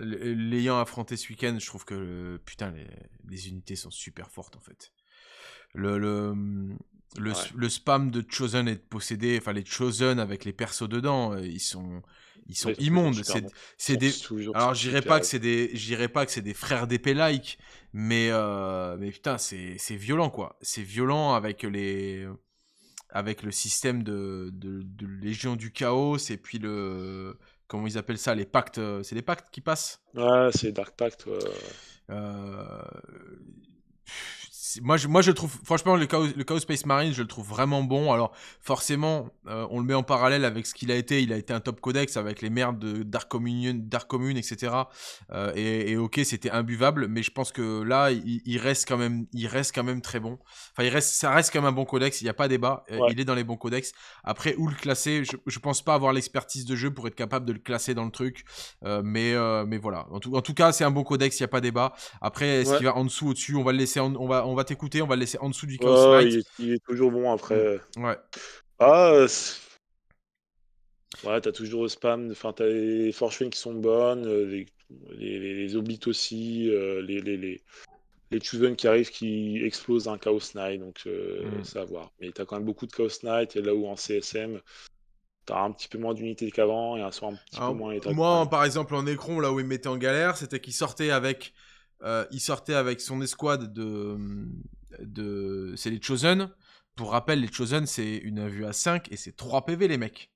L'ayant affronté ce week-end, je trouve que putain, les... unités sont super fortes en fait. Le, le, le, spam de Chosen et de Possédé, enfin les Chosen avec les persos dedans, euh, ils sont, ils sont immondes. C'est, des. Alors j'irai pas que c'est des, j'irai pas que c'est des frères d'épée like, mais euh, mais putain c'est c'est violent quoi. C'est violent avec les avec le système de, de, légion du chaos et puis le comment ils appellent ça les pactes. Euh, c'est les pactes qui passent. Ouais, c'est dark pact. Euh, moi je, moi je trouve franchement le Chaos, le Space Marine je le trouve vraiment bon alors forcément euh, on le met en parallèle avec ce qu'il a été il a été un top codex avec les merdes de Dark Commune Dark Commune etc euh, et, ok c'était imbuvable mais je pense que là il, reste quand même il reste quand même très bon enfin il reste ça reste même un bon codex il n'y a pas débat euh, il est dans les bons codex après où le classer je, je pense pas avoir l'expertise de jeu pour être capable de le classer dans le truc mais mais voilà en tout, en tout cas c'est un bon codex il n'y a pas débat après ce qui qu'il va en dessous au dessus on va le laisser on va va t'écouter, on va le laisser en dessous du Chaos Il, est, toujours bon après. Mm. Ouais. Ah, euh, ouais, t'as toujours le spam, de t'as les qui sont bonnes, euh, les, les, les, les aussi, euh, les, les, les, Chosen qui arrivent qui explosent un Chaos night, donc mm. ça va voir. Mais t'as quand même beaucoup de Chaos night et là où en CSM, t'as un petit peu moins d'unités qu'avant, et un soir un petit ah, peu moins. Moi, par exemple, en écran là où ils mettait mettaient en galère, c'était qu'ils sortait avec euh, il sortait avec son escouade de. de c'est les Chosen. Pour rappel, les Chosen, c'est une vue à 5 et c'est 3 PV, les mecs.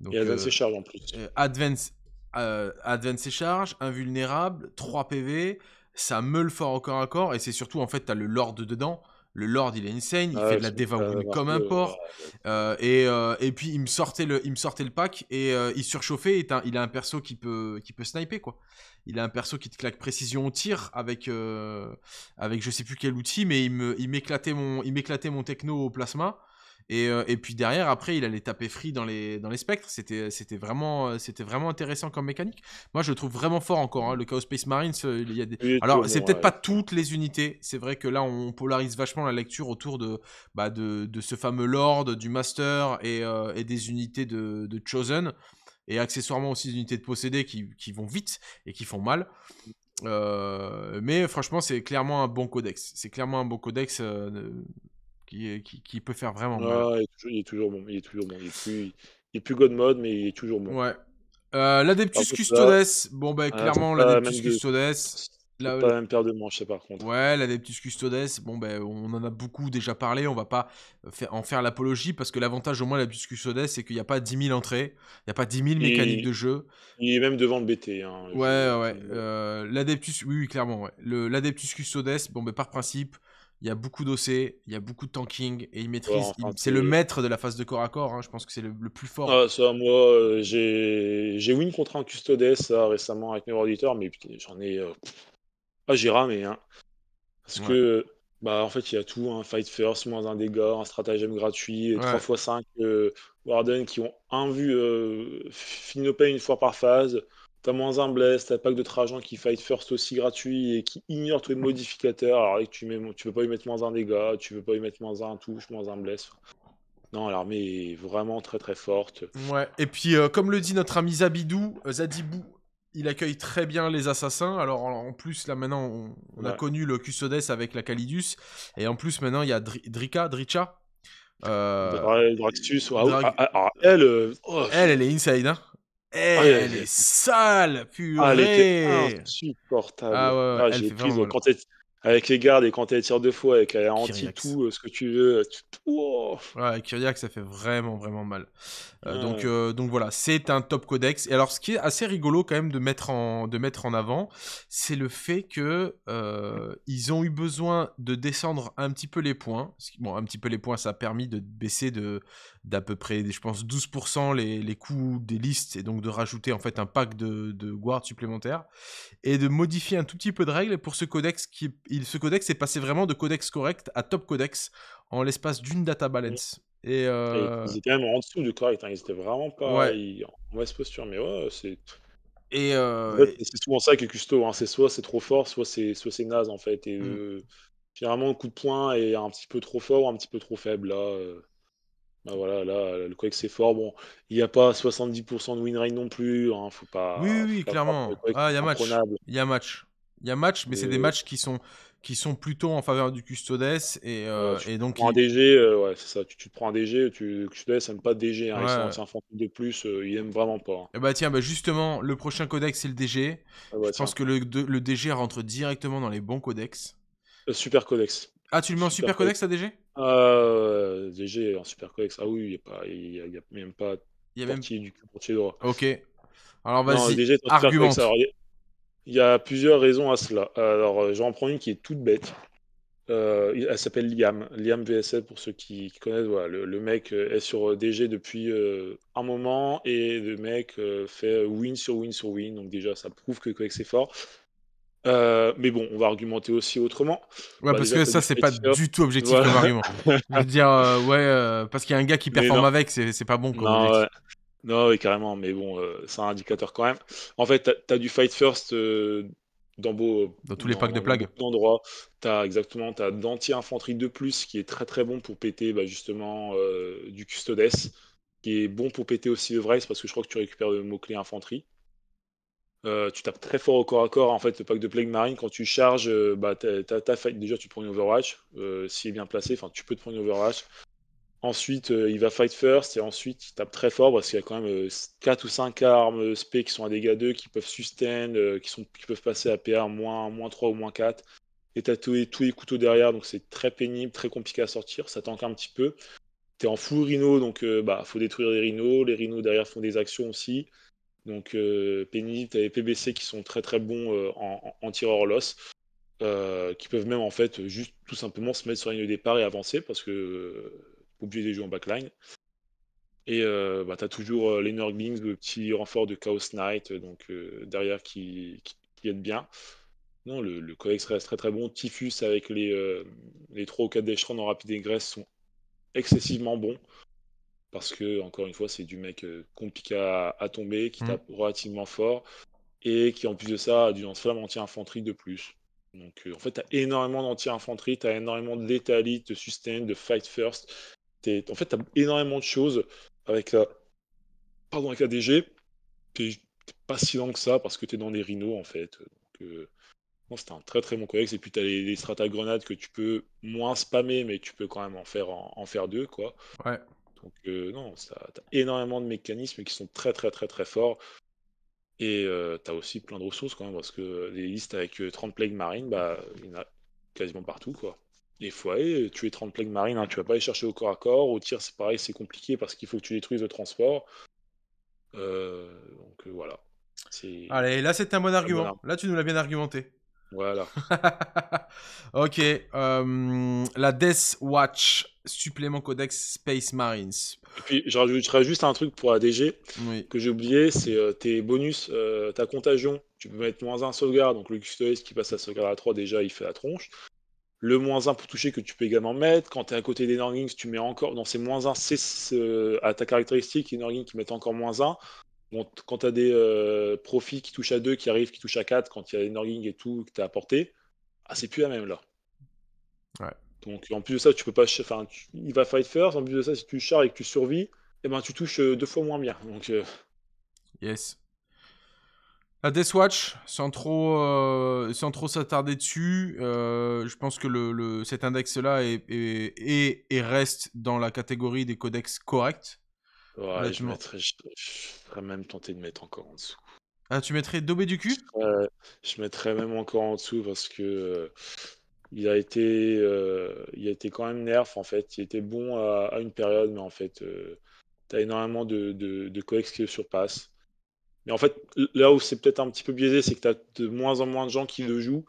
Donc, et Advance euh, et Charge en plus. Euh, Advance, Advance et Charge, Invulnérable, 3 PV. Ça meule fort au corps à corps et c'est surtout, en fait, t'as le Lord dedans. Le Lord, il est insane, il fait de la Wound comme un porc. et, et, puis, il me sortait le, il me sortait le pack et il surchauffait. Et il a un perso qui peut, qui peut sniper, quoi il a un perso qui te claque précision au tir avec, euh, avec je sais plus quel outil, mais il, il, m'éclatait, mon, mon techno au plasma. Euh, et, puis derrière, après, il allait taper free dans les, dans les spectres. C'était, vraiment, vraiment intéressant comme mécanique. Moi, je le trouve vraiment fort encore. Hein. Le Chaos Space Marines, euh, il y Alors, c'est peut-être pas toutes les unités. C'est vrai que là, on polarise vachement la lecture autour de, bah, de, ce fameux Lord, du Master et, des unités de Chosen et accessoirement aussi des unités de possédés qui, vont vite et qui font mal. Euh, mais franchement, c'est clairement un bon codex. C'est clairement un bon codex euh, qui, peut faire vraiment mal. Ah, il est, toujours, bon. Il est toujours bon. Il est plus, il God mode, mais il est toujours bon. Ouais. Euh, L'Adeptus ah, Custodes. Bon, ben, clairement, l'Adeptus Custodes pas même de manches, par contre. Ouais, l'Adeptus Custodes, bon, ben, on en a beaucoup déjà parlé, on va pas euh, faire, en faire l'apologie, parce que l'avantage, au moins, de l'Adeptus Custodes, c'est qu'il n'y a pas 10 000 entrées, il n'y a pas 10 000 mécaniques de jeu. Il est même devant le BT. Hein, ouais, ouais. Euh, euh, L'Adeptus, oui, oui, clairement, L'Adeptus Custodes, bon, ben, par principe, il y a beaucoup d'OC, il y a beaucoup de tanking, et il maîtrise. c'est le maître de la phase de corps à corps, hein, je pense que c'est le, plus fort. Ah, moi, j'ai win contre un Custodes récemment avec mes auditeurs, mais j'en ai. Ah, j'ai ramé. Hein. Parce que, bah, en fait, il y a tout un hein. fight first, moins un dégât, un stratagème gratuit, trois 3x5 euh, Warden qui ont un vu euh, finopé une fois par phase. T'as moins un bless, t'as que de Trajan qui fight first aussi gratuit et qui ignore tous les modificateurs. Alors, tu, mets, tu peux pas y mettre moins un dégât, tu peux pas y mettre moins un touche, moins un bless. Non, l'armée est vraiment très très forte. Ouais, et puis euh, comme le dit notre ami Zabidou, euh, Zadibou, il accueille très bien les assassins. Alors en plus là maintenant on, a connu le Custodes avec la Calidus et en plus maintenant il y a Dr Drika, Dricha. Euh... euh Draxus, ah, ah, ah, euh, oh. elle, elle, est inside. Hein. elle, est sale, purée. elle était insupportable. Ah, ouais, elle quand, elle, avec les gardes et quand elle tire deux fois, avec elle anti tout euh, ce que tu veux. ouais Oh ouais, Kyriax, ça fait vraiment, vraiment mal. Euh, donc, euh, donc voilà, c'est un top codex. Et alors, ce qui est assez rigolo quand même de mettre en, de mettre en avant, c'est le fait que ils ont eu besoin de descendre un petit peu les points. Bon, un petit peu les points, ça a permis de baisser de d'à peu près, je pense, 12% les, les coûts des listes et donc de rajouter en fait un pack de, de guards supplémentaires et de modifier un tout petit peu de règles pour ce codex qui est il, ce codex est passé vraiment de codex correct à top codex en l'espace d'une data balance. Et, euh, ils étaient même en dessous du correct, hein. ils étaient vraiment pas en mauvaise posture, mais ouais, c'est. Euh, et, c'est souvent ça est Custo, hein. c'est soit c'est trop fort, soit c'est soit c'est naze en fait. Et mm. euh, finalement, le coup de poing est un petit peu trop fort ou un petit peu trop faible là. Bah, voilà, là, le codex c'est fort. Bon, il n'y a pas 70% de win rate non plus. Hein. faut pas. Oui, oui, clairement. Ah, il y a match. Il y a match. Il y a match, mais, c'est des matchs qui sont, qui sont plutôt en faveur du Custodes. Et, euh, et donc. Tu prends un DG, euh, ouais, c'est ça. Tu, te prends un DG, tu, Custodes n'aime pas DG. Hein, C'est un fantôme de plus, euh, il aime vraiment pas. Et hein. eh bah tiens, bah justement, le prochain codex, c'est le DG. Ah bah, Je pense que le, le, DG rentre directement dans les bons codex. super codex. Ah, tu le mets en super, codex, codex, à DG DG en super codex. Ah oui, il n'y a, a, même pas. Il y a même. Du, du, pour droit. Ok. Alors vas-y, argumente. Il y a plusieurs raisons à cela. Alors, euh, j'en prends une qui est toute bête. Euh, elle s'appelle Liam. Liam VSL, pour ceux qui, connaissent, le, mec euh, est sur DG depuis un moment et le mec fait win sur win sur win. Donc, déjà, ça prouve que c'est fort. mais bon, on va argumenter aussi autrement. Ouais, parce bah, que ça, c'est pas du tout objectif comme argument. dire, ouais, parce qu'il y a un gars qui performe avec, c'est pas bon. Comme non, carrément, mais bon, euh, c'est un indicateur quand même. En fait, tu as, du fight first euh, dans, tous les packs de plagues. Endroits. Tu as exactement as d'anti-infanterie de plus qui est très très bon pour péter bah, justement euh, du custodes, qui est bon pour péter aussi le Vrace parce que je crois que tu récupères le mot-clé infanterie. tu tapes très fort au corps à corps en fait le pack de Plague Marine quand tu charges bah, t déjà tu prends une Overwatch si s'il est bien placé enfin tu peux te prendre une Overwatch Ensuite, euh, il va fight first et ensuite il tape très fort parce qu'il y a quand même 4 euh, ou 5 armes euh, SP qui sont à dégâts 2, qui peuvent sustain, qui, sont, qui peuvent passer à PR, moins, 3 ou moins 4. Et t'as tous les couteaux derrière, donc c'est très pénible, très compliqué à sortir, ça tank un petit peu. T'es en full rhino, donc bah faut détruire les rhinos, les rhinos derrière font des actions aussi. Donc pénible, t'as les PBC qui sont très très bons en, tireur loss. qui peuvent même en fait juste tout simplement se mettre sur la ligne de départ et avancer parce que obligé de jouer en backline. Et euh, bah, tu as toujours euh, les Nurglings, le petit renfort de Chaos Knight, euh, donc derrière qui, qui, aide bien. Non, le, le codex reste très très bon. Typhus avec les, les 3 ou 4 en rapide ingresse sont excessivement bons. Parce que, encore une fois, c'est du mec compliqué à, tomber, qui mm. tape relativement fort, et qui en plus de ça a du lance-flamme anti-infanterie de plus. Donc en fait, tu as énormément d'anti-infanterie, tu as énormément de de sustain, de fight first, en fait, tu as énormément de choses avec la, pardon, avec la DG. pas si lent que ça parce que tu es dans des rhinos, en fait. Donc, euh, c'est un très très bon codex. Et puis, tu as les, strata que tu peux moins spammer, mais tu peux quand même en faire, en, faire deux, quoi. Donc, euh, non, tu as énormément de mécanismes qui sont très très très très forts. Et euh, tu as aussi plein de ressources, quand même, parce que les listes avec 30 plagues marines, bah, il y en a quasiment partout, quoi. Des fois, tu es 30 plagues marines, hein, tu vas pas aller chercher au corps à corps. Au tir, c'est pareil, c'est compliqué parce qu'il faut que tu détruises le transport. Euh, donc euh, voilà. Allez, là c'est un bon argument. là tu nous l'as bien argumenté. Voilà. ok. Euh, la Death Watch, supplément codex Space Marines. puis je rajouterais juste un truc pour ADG que j'ai oublié c'est tes bonus, ta contagion. Tu peux mettre moins un sauvegarde. Donc le custodes qui passe à sauvegarde à 3, déjà il fait la tronche le moins 1 pour toucher que tu peux également mettre. Quand tu es à côté des Norgings, tu mets encore dans c'est moins 1, c'est à ta caractéristique, les Norgings qui mettent encore moins 1. quand tu as des euh, profits qui touchent à 2, qui arrivent, qui touchent à 4, quand il y a des Norgings et tout que tu as apporté, ah, c'est plus la même là. Ouais. Donc en plus de ça, tu peux pas. Enfin, il va fight first. En plus de ça, si tu charges et que tu survis, et eh ben, tu touches euh, deux fois moins bien. Donc. Euh, yes. La Watch, sans trop, euh, sans trop s'attarder dessus, euh, je pense que le, cet index-là est, et reste dans la catégorie des codex corrects. je, mettrais, même tenté de mettre encore en dessous. Ah, tu mettrais Dobé du cul je, euh, mettrais même encore en dessous parce que euh, il a été, il a été quand même nerf en fait. Il était bon à, une période, mais en fait, tu as énormément de, de, de codex qui le surpassent. Et en fait, là où c'est peut-être un petit peu biaisé, c'est que tu as de moins en moins de gens qui le jouent.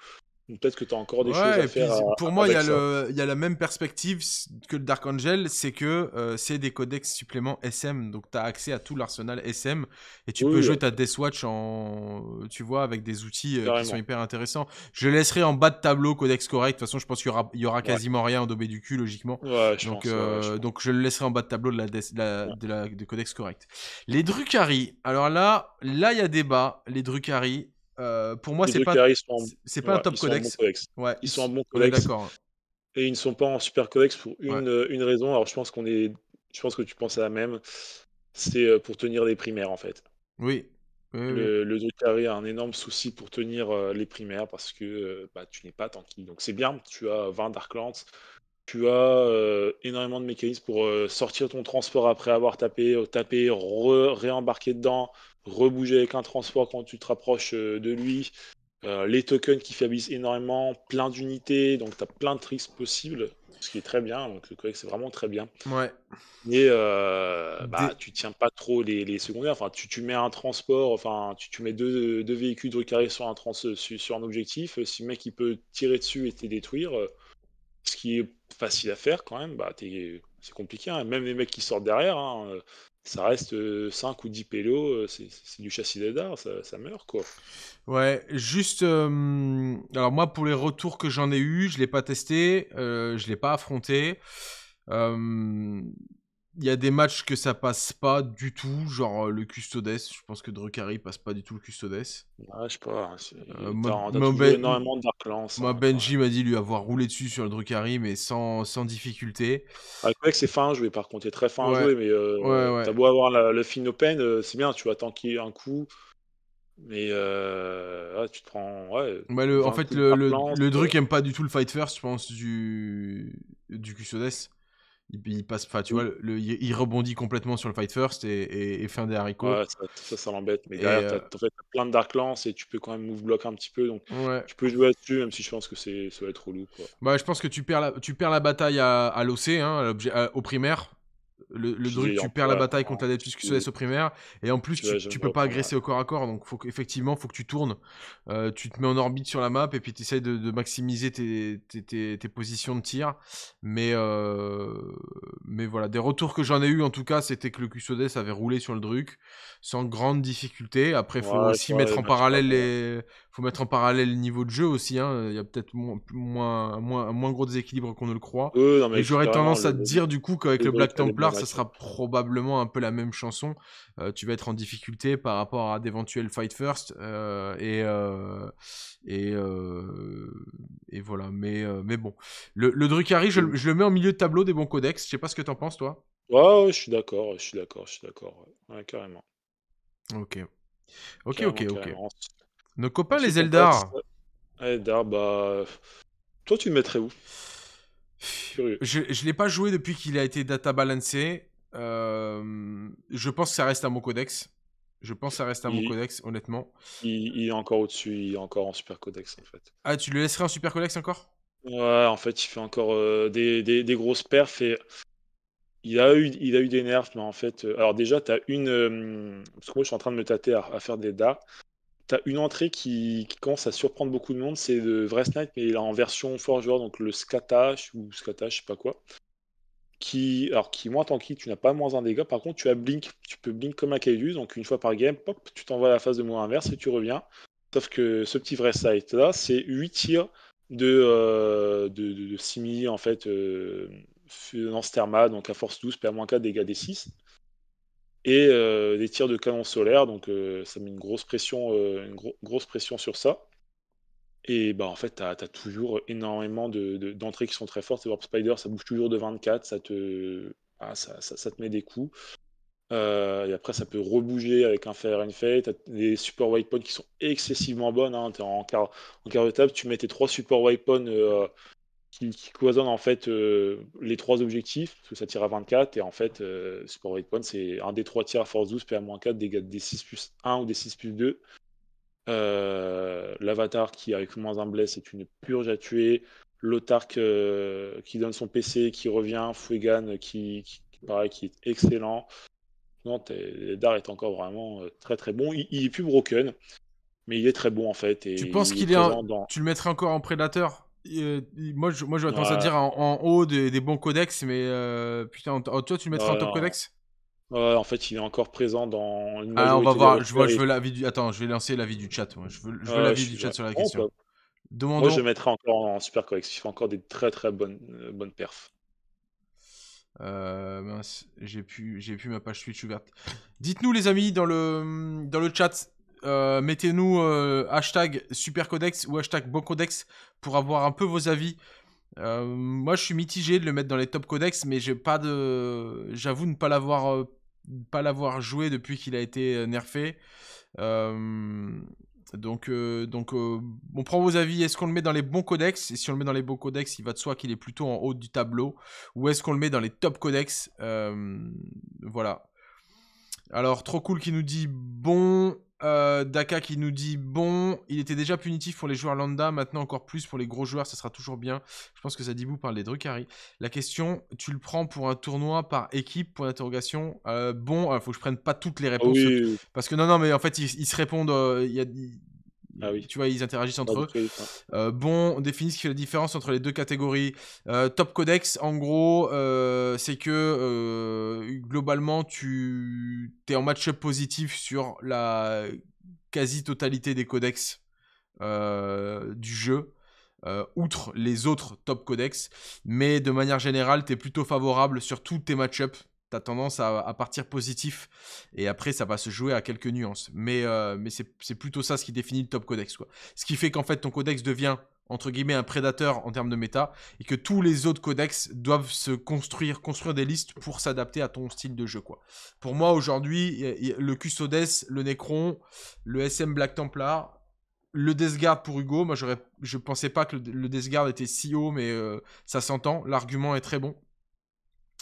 Peut-être que tu as encore des choses à faire. pour moi, il y, a a la même perspective que le Dark Angel, c'est que euh, c'est des codex supplément SM, donc tu as accès à tout l'arsenal SM et tu peux jouer ta Deathwatch en, tu vois, avec des outils euh, qui sont hyper intéressants. Je laisserai en bas de tableau codex correct. De toute façon, je pense qu'il y aura, quasiment rien en dobé du cul, logiquement. donc, je euh, donc je le laisserai en bas de tableau de la, de la, de codex correct. Les Drucari. Alors là, là il y a débat. Les Drucari. Euh, pour moi, c'est pas, c'est pas un top codex. ils, sont en bon codex. Hein. Et ils ne sont pas en super codex pour euh, une, raison. Alors, je pense qu'on est, je pense que tu penses à la même. C'est euh, pour tenir les primaires, en fait. Oui. le, oui. a un énorme souci pour tenir les primaires parce que bah, tu n'es pas tranquille. Donc c'est bien, tu as 20 Darklands, tu as énormément de mécanismes pour sortir ton transport après avoir tapé, tapé réembarqué dedans, rebouger avec un transport quand tu te rapproches euh, de lui, euh, les tokens qui fabriquent énormément, plein d'unités, donc tu as plein de tricks possibles, ce qui est très bien, donc le que c'est vraiment très bien. Ouais. Mais euh, bah, tu tiens pas trop les, secondaires, enfin tu, mets un transport, enfin tu, mets deux, véhicules de carré sur un, sur, un objectif, si le mec il peut tirer dessus et te détruire, ce qui est facile à faire quand même, bah, c'est compliqué, hein. même les mecs qui sortent derrière, hein, ça reste 5 euh, ou 10 pélos, euh, c'est du châssis des ça, ça meurt quoi. Ouais, juste. Euh, alors, moi, pour les retours que j'en ai eu, je ne l'ai pas testé, je ne l'ai pas affronté. Euh, il y a des matchs que ça passe pas du tout, genre euh, le Custodes. Je pense que Drucari passe pas du tout le Custodes. je sais pas. Hein, euh, moi, ben- énormément de Benji m'a dit lui avoir roulé dessus sur le Drucari, mais sans, sans difficulté. Avec ah, c'est fin à jouer, par contre, il est très fin à jouer, mais euh, t'as beau avoir le fin euh, c'est bien, tu attends qu'il ait un coup. Mais tu te prends. Ouais, bah, en fait, le, le, aime pas du tout le fight first, je pense, du, du Custodes il, passe, enfin, tu mm. vois, il rebondit complètement sur le fight first et, et, fin des haricots. Ouais, ça, ça, l'embête. Mais derrière, euh, t'as plein de Dark Lance et tu peux quand même move block un petit peu. Donc, tu peux jouer là-dessus, même si je pense que ça va être relou. Quoi. Bah, je pense que tu perds la, tu perds la bataille à, à l'OC, hein, euh, au primaire. Le, le tu perds la bataille contre la l'adeptus custodes au primaire, et en plus, tu, peux pas agresser au corps à corps, donc faut effectivement, faut que tu tournes. Euh, tu te mets en orbite sur la map, et puis tu essayes de, maximiser tes, positions de tir. Mais, euh, mais voilà, des retours que j'en ai eu en tout cas, c'était que le custodes avait roulé sur le Druc sans grande difficulté. Après, faut aussi mettre en parallèle les faut mettre en parallèle le niveau de jeu aussi. Hein. Il y a peut-être moins, moins, moins, gros déséquilibre qu'on ne le croit. et j'aurais tendance à te dire du coup qu'avec le Black Templar, ça sera probablement un peu la même chanson. Euh, tu vas être en difficulté par rapport à d'éventuels Fight First. Euh, et, euh, et, et voilà. Mais, mais bon. Le, le Drucari, je, le mets en milieu de tableau des bons codex. Je sais pas ce que tu en penses, toi. Ouais, je suis d'accord. Je suis d'accord. Je suis d'accord. carrément. Ok. Ok, ok, ok. Nos copains les Eldar. Eldar, bah. Euh, toi, tu le mettrais où Je ne l'ai pas joué depuis qu'il a été data balancé. Euh, je pense que ça reste à mon codex. Je pense que ça reste à mon codex, honnêtement. Il, est encore au-dessus, il est encore en super codex en fait. Ah, tu le laisserais en super codex encore Ouais, en fait, il fait encore euh, des, grosses perfs et il a eu, il a eu des nerfs, mais en fait. alors, déjà, tu as une. parce que moi, je suis en train de me tâter à, faire des dards t'as une entrée qui, commence à surprendre beaucoup de monde, c'est de Vrest Knight, mais il en version Forge donc le Scatash ou Skatash, je sais pas quoi. Qui, alors qui moins moins tanky, tu n'as pas moins un dégât, par contre tu as Blink, tu peux Blink comme un Kaidus, donc une fois par game, pop, tu t'envoies à la phase de mouvement inverse et tu reviens. Sauf que ce petit vrai là, c'est 8 tirs euh, de, de, de, en fait. dans euh, Lance donc à force 12, per moins 4, dégâts des 6 et euh, des tirs de canon solaire. Donc euh, ça met une grosse pression, euh, une grosse pression sur ça. Et bah, en fait, tu as, toujours énormément d'entrées de, d'entrées qui sont très fortes. Warp Spider, ça bouge toujours de 24, ça te, ah, ça, te met des coups. et après, ça peut rebouger avec un Fire and Fate. Tu des supports waypoints qui sont excessivement bonnes. Hein. en, quart, en de table, tu mets tes trois supports waypoints qui, cloisonne en fait euh, les trois objectifs, parce que ça tire à 24, et en fait, euh, Sport Rate Point, c'est un des trois tirs à force 12, PA-4, des, des 6 plus 1 ou des 6 plus 2. Euh, l'avatar qui, avec moins un bless, est une purge à tuer. L'Otark euh, qui donne son PC, qui revient. Fuegan qui, qui, pareil, qui est excellent. Non, Dar est encore vraiment très très bon. Il, il, est plus broken, mais il est très bon en fait. Et tu penses qu'il est, Tu le mettrais encore en prédateur euh, moi, je, moi, tendance à dire en, haut des, bons codex, mais euh, putain, toi, tu le mettrais en top codex en fait, il est encore présent dans une Ah, on va voir. Je, je veux l'avis du. Attends, je vais lancer l'avis du chat. Moi. Je veux, l'avis du chat sur la question. Bah, Demandons... Moi, je mettrai encore en super codex, il fait encore des très très bonnes, euh, bonnes perfs. mince, j'ai plus, j'ai pu ma page Twitch ouverte. Dites-nous, les amis, dans le, dans le chat, euh, mettez-nous hashtag euh, hashtag supercodex ou hashtag codex pour avoir un peu vos avis. Euh, moi, je suis mitigé de le mettre dans les top codex, mais j'ai pas de, j'avoue ne pas l'avoir, pas l'avoir joué depuis qu'il a été nerfé. donc, donc, on prend vos avis. Est-ce qu'on le met dans les bons codex Et si on le met dans les bons codex, il va de soi qu'il est plutôt en haut du tableau. Ou est-ce qu'on le met dans les top codex Voilà. Alors, trop cool qui nous dit bon. Euh, Daka qui nous dit bon, il était déjà punitif pour les joueurs lambda, maintenant encore plus pour les gros joueurs, ça sera toujours bien. Je pense que ça dit vous parle des Drucari. La question, tu le prends pour un tournoi par équipe Point d'interrogation. Euh, bon, il euh, faut que je prenne pas toutes les réponses parce que non, non, mais en fait ils, se répondent. il y a, ah tu vois, ils interagissent entre eux. Euh, euh, bon, on définit ce qui fait la différence entre les deux catégories. Euh, top codex, en gros, c'est que globalement, tu es en match-up positif sur la quasi-totalité des codex du jeu. outre les autres top codex, mais de manière générale, tu es plutôt favorable sur tous tes match-ups tu as tendance à, partir positif. Et après, ça va se jouer à quelques nuances. Mais, euh, c'est plutôt ça ce qui définit le top codex. Ce qui fait qu'en fait, ton codex devient, entre guillemets, un prédateur en termes de méta. Et que tous les autres codex doivent se construire, construire des listes pour s'adapter à ton style de jeu. Pour moi, aujourd'hui, le Custodes, le Necron, le SM Black Templar, le Guard pour Hugo, moi je pensais pas que le, Death Guard était si haut, mais euh, ça s'entend. L'argument est très bon.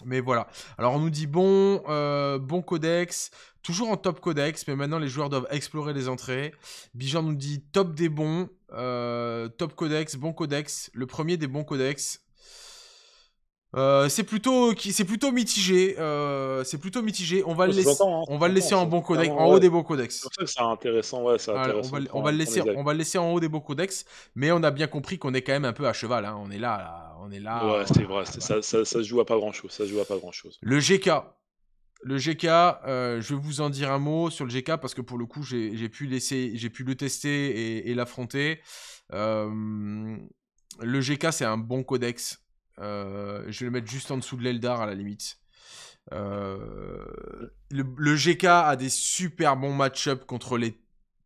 Mais voilà. Alors on nous dit bon, euh, bon codex, toujours en top codex, mais maintenant les joueurs doivent explorer les entrées. Bijan nous dit top des bons, euh, top codex, bon codex, le premier des bons codex, euh, c'est plutôt c'est plutôt mitigé euh, c'est plutôt mitigé on va le laisser hein. on va le laisser en bon codex en haut des beaux codex c'est intéressant on va, le laisser on va le laisser en haut des beaux codex mais on a bien compris qu'on est quand même un peu à cheval hein. on est là, on est là ouais c'est vrai ça, ça, joue à pas grand chose ça joue pas grand chose le GK le GK, euh, je vais vous en dire un mot sur le GK parce que pour le coup, j'ai pu, laisser, pu le tester et, et l'affronter. le GK, c'est un bon codex euh, je vais le mettre juste en dessous de l'Eldar à la limite. Euh, le, GK a des super bons match-up contre les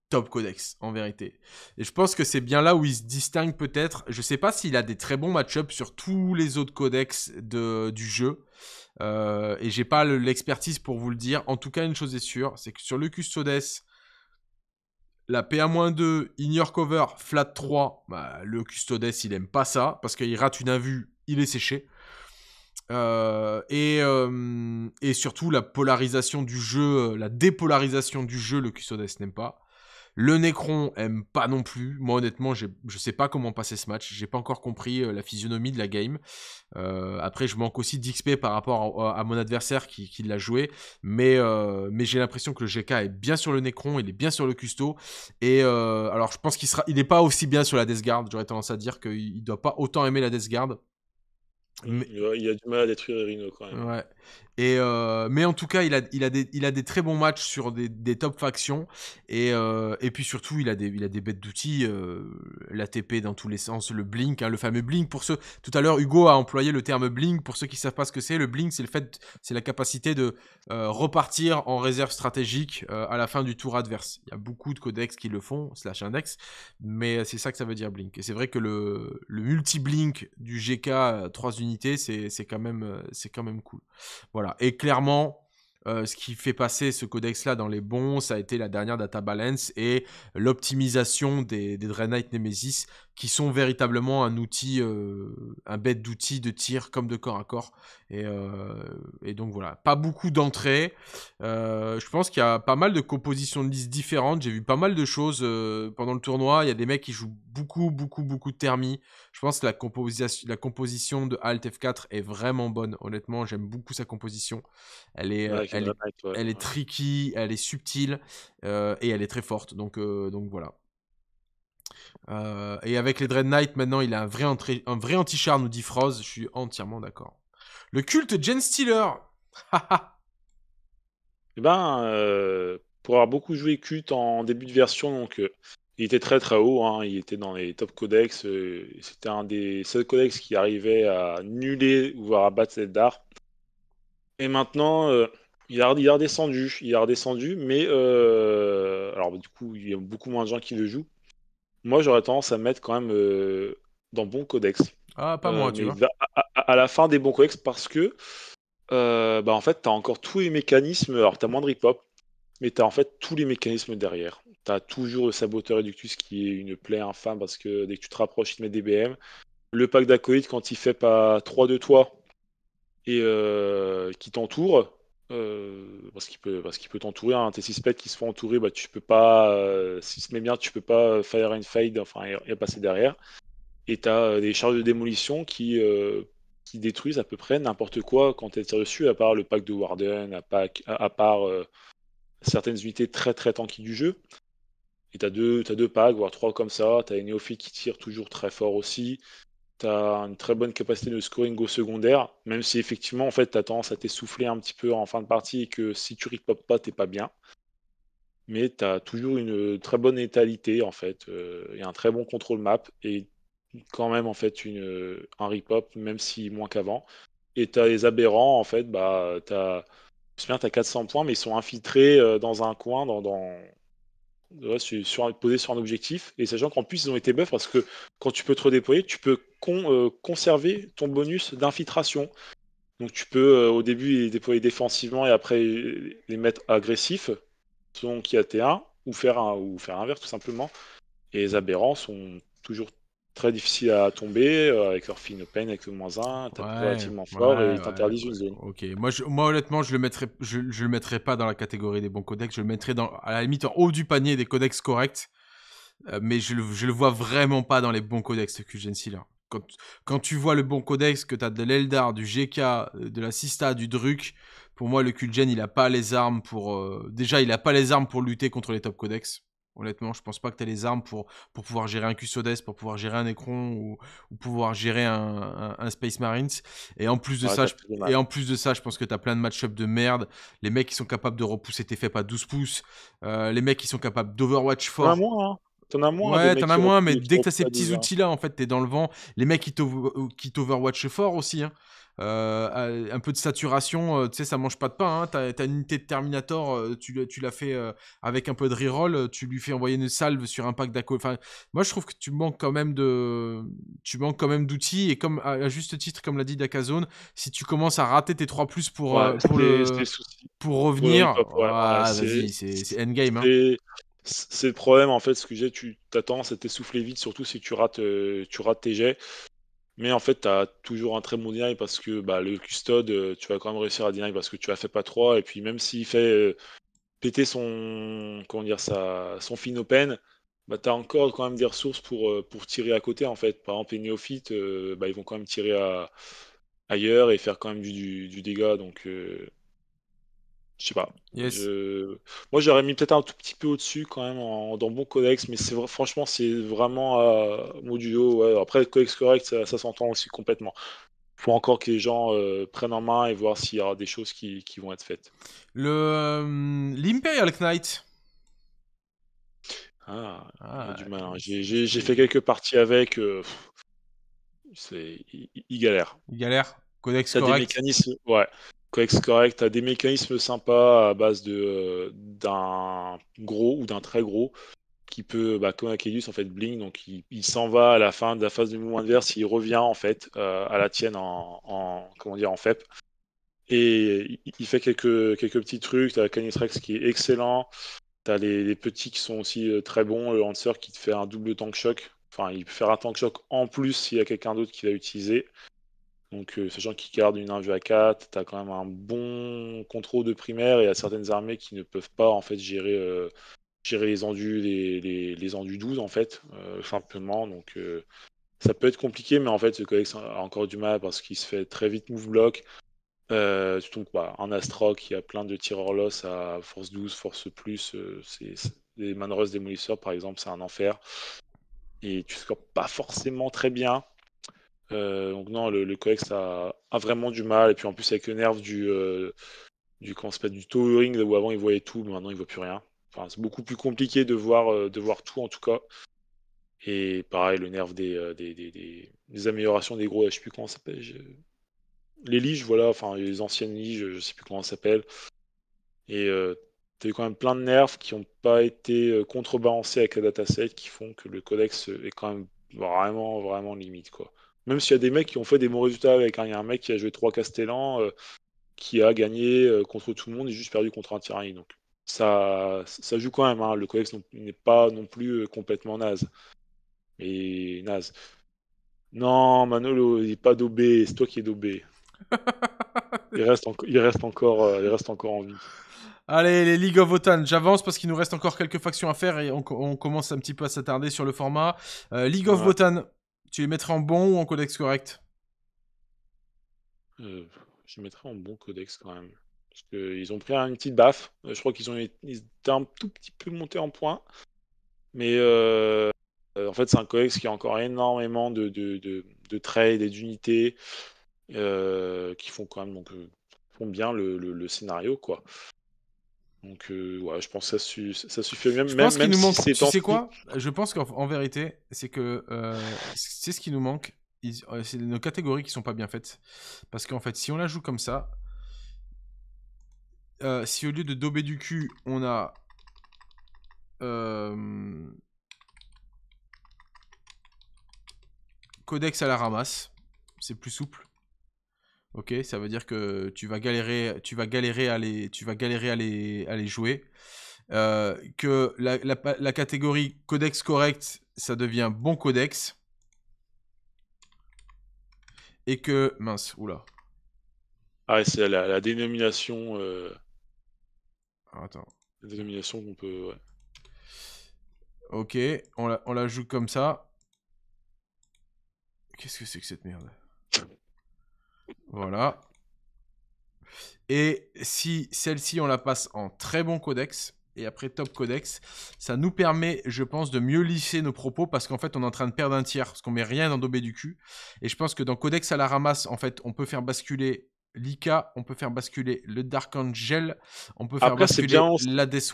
top codex, en vérité. Et je pense que c'est bien là où il se distingue peut-être. Je sais pas s'il a des très bons match-up sur tous les autres codex du jeu. Euh, et j'ai pas l'expertise pour vous le dire. En tout cas, une chose est sûre, c'est que sur le Custodes, la PA-2, Ignore Cover, Flat 3, bah, le Custodes, il aime pas ça, parce qu'il rate une invue il est séché. Euh, euh, et, surtout la polarisation du jeu, euh, la dépolarisation du jeu, le Death n'aime pas. Le Necron aime pas non plus. Moi honnêtement, je sais pas comment passer ce match. J'ai pas encore compris la physionomie de la game. après, je manque aussi d'XP par rapport à, mon adversaire qui, l'a joué. Mais, mais j'ai l'impression que le GK est bien sur le Necron, il est bien sur le Custo. Et alors, je pense qu'il sera, il pas aussi bien sur la Death Guard. J'aurais tendance à dire qu'il doit pas autant aimer la Death Guard. Il a du mal à détruire les quand même. Et euh, mais en tout cas, il a, il, a des, il a des très bons matchs sur des, des top factions. Et, euh, et, puis surtout, il a des, il a des bêtes d'outils, euh, l'ATP dans tous les sens, le blink, hein, le fameux blink. Pour ceux, tout à l'heure, Hugo a employé le terme blink. Pour ceux qui ne savent pas ce que c'est, le blink, c'est le fait, c'est la capacité de euh, repartir en réserve stratégique à la fin du tour adverse. Il y a beaucoup de codex qui le font, slash index, mais c'est ça que ça veut dire blink. Et c'est vrai que le, le multi-blink du GK 3 unités c'est quand, même, euh, quand même cool. Voilà. Et clairement, euh, ce qui fait passer ce codex-là dans les bons, ça a été la dernière data balance et l'optimisation des, des Draenite Nemesis qui sont véritablement un outil, euh, un bête d'outils de tir comme de corps à corps. Et, euh, donc voilà, pas beaucoup d'entrées. Euh, je pense qu'il y a pas mal de compositions de listes différentes. J'ai vu pas mal de choses pendant le tournoi. Il y a des mecs qui jouent beaucoup, beaucoup, beaucoup de thermie. Je pense que la, composition, la composition de Alt F4 est vraiment bonne. Honnêtement, j'aime beaucoup sa composition. Elle est, elle, tricky, elle est subtile et elle est très forte. Donc, donc voilà. Euh, et avec les Dread Knight, maintenant, il a un vrai, un vrai anti-char, nous dit Froze. Je suis entièrement d'accord. Le culte Jen Stealer. eh ben, euh, pour avoir beaucoup joué culte en début de version, donc euh, il était très très haut. Hein. il était dans les top codex. C'était un des seuls codex qui arrivait à nuler ou à battre d'art Et maintenant. Il a, il a, redescendu, il a redescendu, mais alors bah, du coup, il y a beaucoup moins de gens qui le jouent. Moi, j'aurais tendance à mettre quand même euh, dans bon codex. Ah, pas euh, moi, tu vois. À, la fin des bons codex, parce que, euh, bah, en fait, tu as encore tous les mécanismes. Alors, t'as moins de rip-hop, mais as en fait tous les mécanismes derrière. Tu as toujours le saboteur réductus qui est une plaie infâme parce que dès que tu te rapproches, il te met des BM. Le pack d'Acoïde quand il fait pas 3 de toi et qui t'entoure, euh, parce qu'il peut, qu'il peut t'entourer. Un hein. six Tes qui se font entourer, bah, tu peux pas, euh, si se met bien, tu peux pas euh, fire and fade, enfin, et, passer derrière. Et tu as des charges de démolition qui, détruisent à peu près n'importe quoi quand tu tires dessus, à part le pack de Warden, à, part certaines unités très très tanky du jeu. Et tu as deux, as deux packs, voire trois comme ça. Tu as les néophytes qui tire toujours très fort aussi une très bonne capacité de scoring au secondaire, même si effectivement, en fait, tu as tendance à t'essouffler un petit peu en fin de partie et que si tu ripop pas, t'es pas bien. Mais tu as toujours une très bonne étalité, en fait, euh, et un très bon contrôle map, et quand même, en fait, une, un ripop, même si moins qu'avant. Et tu as les aberrants, en fait, bah, tu as. bien, tu as 400 points, mais ils sont infiltrés euh, dans un coin, dans, dans... sur, sur un objectif. Et sachant qu'en plus, ils ont été buffs parce que quand tu peux te redéployer, tu peux euh, conserver ton bonus d'infiltration. Donc tu peux euh, au début les déployer défensivement et après les mettre agressifs, selon qui a T1, ou faire un ou faire un tout simplement. Et les aberrants sont toujours très difficiles à tomber, euh, avec leur fine peine, avec le moins 1, T'as relativement fort et t'interdis une zone. Ok, moi, honnêtement, je le, mettrais, je, le mettrais pas dans la catégorie des bons codex, je le mettrais dans, à la limite en haut du panier des codex corrects, mais je, je, le vois vraiment pas dans les bons codex, QGNC là quand, tu vois le bon codex, que tu as de l'Eldar, du GK, euh, de la Sista, du Druk, pour moi, le Kulgen, il a pas les armes pour. Euh, déjà, il a pas les armes pour lutter contre les top codex. Honnêtement, je pense pas que tu as les armes pour, pour pouvoir gérer un Custodes, pour pouvoir gérer un Necron ou, pouvoir gérer un, Space Marines. Et en plus de, ça, je, et en plus de ça, je pense que tu as plein de match-up de merde. Les mecs qui sont capables de repousser tes faits pas 12 pouces. Euh, les mecs qui sont capables d'Overwatch fort. Hein t'en as moins. Ouais, t'en as moins, mais dès que t'as ces petits outils-là, en fait, t'es dans le vent. Les mecs qui euh, t'overwatchent fort aussi. Hein. Euh, un peu de saturation, euh, tu sais, ça mange pas de pain. Hein. T'as une unité de Terminator, tu, l'as fait avec un peu de reroll, tu lui fais envoyer une salve sur un pack d'Aco. Enfin, moi je trouve que tu manques quand même de, tu manques quand même d'outils et comme à, juste titre, comme l'a dit Dakazone, si tu commences à rater tes 3 pour pour, revenir, ah, c'est endgame. Hein. C'est le problème en fait, ce que j'ai, tu as tendance à t'essouffler vite, surtout si tu rates, euh, tu rates tes jets. Mais en fait, tu as toujours un très bon deny parce que bah, le custode, euh, tu vas quand même réussir à deny parce que tu as fait pas 3. Et puis même s'il fait euh, péter son, comment dire, son fin open, bah, tu as encore quand même des ressources pour, pour tirer à côté. En fait. Par exemple, les néophytes, bah, ils vont quand même tirer ailleurs et faire quand même du, du, dégât. Donc, je sais pas. Moi, j'aurais mis peut-être un tout petit peu au-dessus quand même dans bon codex, mais c'est franchement, c'est vraiment euh, modulo. Après, le codex correct, ça, s'entend aussi complètement. Il faut encore que les gens euh, prennent en main et voir s'il y aura des choses qui, vont être faites. Le euh, l'Imperial Knight. Ah, J'ai ah, hein. fait quelques parties avec. Euh, c'est, il, galère. Il galère. Codex correct. Des mécanismes, ouais. Correct, correct. Tu as des mécanismes sympas à base de euh, d'un gros ou d'un très gros qui peut, bah, comme Akelius, en fait, bling, donc il, s'en va à la fin de la phase du mouvement adverse, il revient en fait euh, à la tienne en, comment dire en FEP. Et il, fait quelques, quelques petits trucs, t'as Canitrex qui est excellent, t'as les, les petits qui sont aussi euh, très bons, le lancer qui te fait un double tank shock enfin il peut faire un tank shock en plus s'il y a quelqu'un d'autre qui l'a utilisé. Donc, euh, sachant qu'il garde une invue à 4, tu as quand même un bon contrôle de primaire et il y a certaines armées qui ne peuvent pas en fait gérer, euh, gérer les endus, les, les, 12 en fait, euh, simplement. Donc, ça peut être compliqué, mais en fait, ce codex a encore du mal parce qu'il se fait très vite move block. tu quoi un bah, Astro qui a plein de tireurs loss à force 12, force plus, c'est les des Démolisseurs par exemple, c'est un enfer. Et tu scores pas forcément très bien. Euh, donc non, le, codex a, vraiment du mal. Et puis en plus avec le nerf du euh, du comment du towering où avant il voyait tout, mais maintenant il voit plus rien. Enfin, c'est beaucoup plus compliqué de voir euh, de voir tout en tout cas. Et pareil, le nerf des, des, améliorations des gros, je sais plus comment ça s'appelle. Les liges, voilà, enfin les anciennes liges, je sais plus comment ça s'appelle. Et tu as quand même plein de nerfs qui n'ont pas été contrebalancés avec la dataset qui font que le codex est quand même vraiment, vraiment limite. quoi. Même s'il y a des mecs qui ont fait des bons résultats avec. Hein. Il y a un mec qui a joué 3 Castellans, euh, qui a gagné euh, contre tout le monde et juste perdu contre un Tyranny. Donc ça, ça joue quand même. Hein. Le codex n'est pas non plus euh, complètement naze. Et naze. Non, Manolo, il n'est pas daubé. C'est toi qui es daubé. il, reste il, reste encore, il reste encore en vie. Allez, les League of Otan, j'avance parce qu'il nous reste encore quelques factions à faire et on, commence un petit peu à s'attarder sur le format. League of ouais. Tu les mettrais en bon ou en codex correct euh, Je les mettrais en bon codex quand même. Parce qu'ils ont pris une petite baffe. Euh, je crois qu'ils ont un tout petit peu monté en point Mais euh, en fait, c'est un codex qui a encore énormément de, de, de, trades et d'unités qui font quand même donc, font bien le scénario. quoi. Donc, euh, je pense que ça, suffit même. Je pense quoi Je pense qu'en vérité, c'est que euh, c'est ce qui nous manque. Euh, c'est nos catégories qui sont pas bien faites. Parce qu'en fait, si on la joue comme ça, si au lieu de dober du cul, on a. Codex à la ramasse, c'est plus souple. Ok, ça veut dire que tu vas galérer, tu vas galérer à les, tu vas galérer à les, jouer. Euh, que la, catégorie codex correct, ça devient bon codex. Et que mince, oula. Ah, c'est la, dénomination. Euh, attends. La dénomination qu'on peut. Ok, on la, on la joue comme ça. Qu'est-ce que c'est que cette merde voilà. Et si celle-ci, on la passe en très bon codex, et après top codex, ça nous permet, je pense, de mieux lisser nos propos, parce qu'en fait, on est en train de perdre un tiers, parce qu'on met rien dans dobé du cul. Et je pense que dans codex à la ramasse, en fait, on peut faire basculer Lika, on peut faire basculer le Dark Angel, on peut faire basculer la Death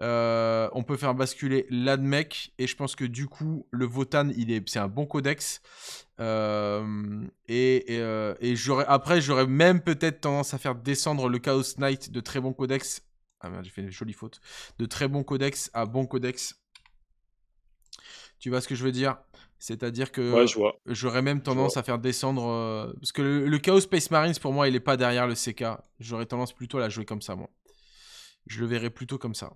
euh, on peut faire basculer l'Admech. et je pense que du coup, le Votan, il est, c'est un bon codex. Euh, et, euh, après, j'aurais même peut-être tendance à faire descendre le Chaos Knight de très bon codex. Ah merde, j'ai fait une jolie faute. De très bon codex à bon codex. Tu vois ce que je veux dire c'est-à-dire que j'aurais même tendance à faire descendre. Euh, parce que le, Chaos Space Marines, pour moi, il n'est pas derrière le CK. J'aurais tendance plutôt à la jouer comme ça, moi. Je le verrais plutôt comme ça.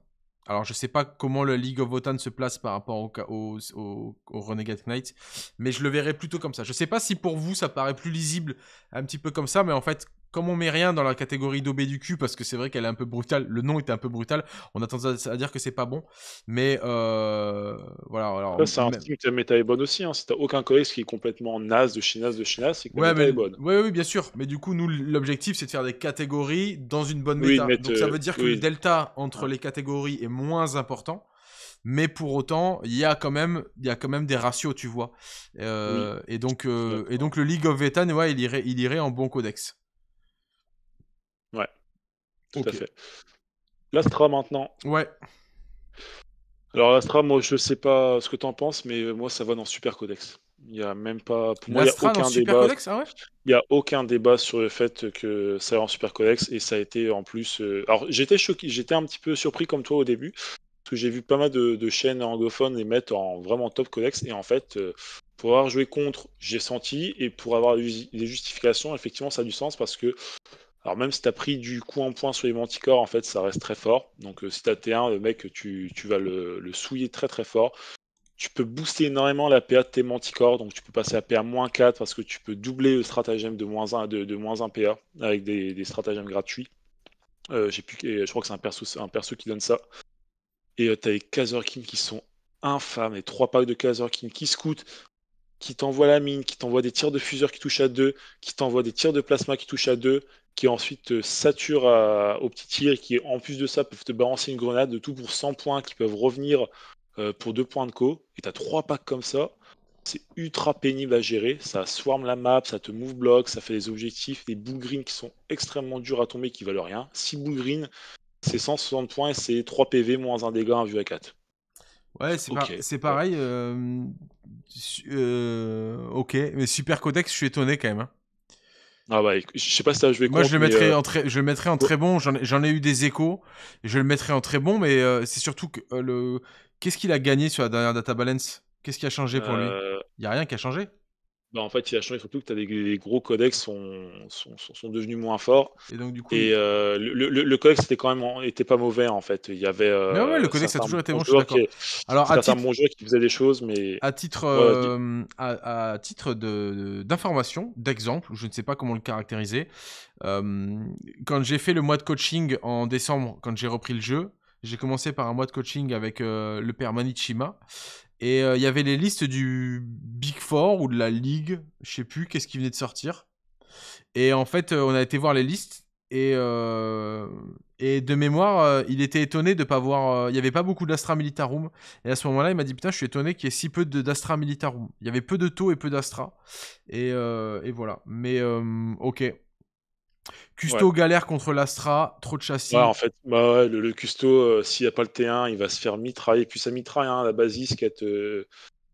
Alors, je ne sais pas comment le League of Wotan se place par rapport au, au Renegade Knight, mais je le verrais plutôt comme ça. Je ne sais pas si pour vous, ça paraît plus lisible un petit peu comme ça, mais en fait, comme on met rien dans la catégorie d'OB du cul, parce que c'est vrai qu'elle est un peu brutale, le nom était un peu brutal, on a tendance à dire que c'est pas bon, mais euh, voilà. c'est un style que la méta est bonne aussi, hein. si t'as aucun collègue qui est complètement naze de chez de chez c'est que la est bonne. Oui, bien sûr, mais du coup, nous, l'objectif, c'est de faire des catégories dans une bonne méta. Donc ça veut dire que le delta entre les catégories est moins important mais pour autant, il y a quand même, y a quand même des ratios, tu vois. Euh, et donc, euh, et donc le League of Ethan, il irait, il irait en bon codex. Tout à fait. L'Astra maintenant. Ouais. Alors l'Astra, moi je sais pas ce que tu en penses, mais moi ça va dans Super Codex. Il n'y a même pas. Pour moi, il n'y a aucun débat. Ah y a aucun débat sur le fait que ça va en Super Codex et ça a été en plus. Euh, alors j'étais choqué, j'étais un petit peu surpris comme toi au début, parce que j'ai vu pas mal de, de, chaînes anglophones les mettre en vraiment top Codex et en fait. Euh, pour avoir joué contre, j'ai senti, et pour avoir des justifications, effectivement, ça a du sens parce que alors même si tu as pris du coup en point sur les manticors, en fait, ça reste très fort. Donc euh, si tu as T1, le mec, tu, tu vas le, souiller très très fort. Tu peux booster énormément la PA de tes manticorps, donc tu peux passer à PA-4 parce que tu peux doubler le stratagème de moins 1, de, 1 PA avec des, stratagèmes gratuits. Euh, plus, je crois que c'est un perso, un perso qui donne ça. Et euh, tu as les kim qui sont infâmes, les trois packs de kim qui scoutent qui t'envoient la mine, qui t'envoient des tirs de fuseur qui touchent à 2, qui t'envoient des tirs de plasma qui touchent à 2, qui ensuite euh, sature au petit tir et qui, en plus de ça, peuvent te balancer une grenade de tout pour 100 points qui peuvent revenir euh, pour 2 points de co. Et t'as 3 packs comme ça. C'est ultra pénible à gérer. Ça swarm la map, ça te move block, ça fait des objectifs, des boules green qui sont extrêmement durs à tomber qui valent rien. 6 boules green, c'est 160 points et c'est 3 PV moins 1 dégât, 1 vue à 4. Ouais, c'est pareil. Euh, ok, mais Super Codex, je suis étonné quand même. Hein. Ah bah, je sais pas si Moi, euh, je le, mettrais en très, je le mettrai en très bon. J'en ai eu des échos. je le mettrais en très bon, mais euh, c'est surtout que euh, le. Qu'est-ce qu'il a gagné sur la dernière Data Balance Qu'est-ce qui a changé pour lui Il y a rien qui a changé. Bah, en fait, il a changé surtout que des, les gros codex sont, sont, sont, devenus moins forts. Et donc, du coup. Et, euh, le, le, codex était quand même était pas mauvais, en fait. Il y avait. Euh, le codex a toujours été bon, je suis d'accord. Alors, à titre, bon jeu qui faisait des choses, mais. À titre, euh, à, à, titre d'information, d'exemple, je ne sais pas comment le caractériser. quand j'ai fait le mois de coaching en décembre, quand j'ai repris le jeu, j'ai commencé par un mois de coaching avec le père Manichima. Et euh, il y avait les listes du Big Four ou de la Ligue, je sais plus qu'est-ce qui venait de sortir. Et en fait, euh, on a été voir les listes et, euh, et de mémoire, il était étonné de pas voir. Il n'y avait pas beaucoup d'Astra Militarum. Et à ce moment-là, il m'a dit Putain, je suis étonné qu'il y ait si peu d'Astra Militarum. Il y avait peu de taux et peu d'Astra. Et, et, voilà. Mais ok. Custo galère contre l'Astra, trop de châssis. en fait, bah le, Custo, euh, s'il n'y a pas le T1, il va se faire mitrailler. Puis ça mitraille, hein, la Basis, qui je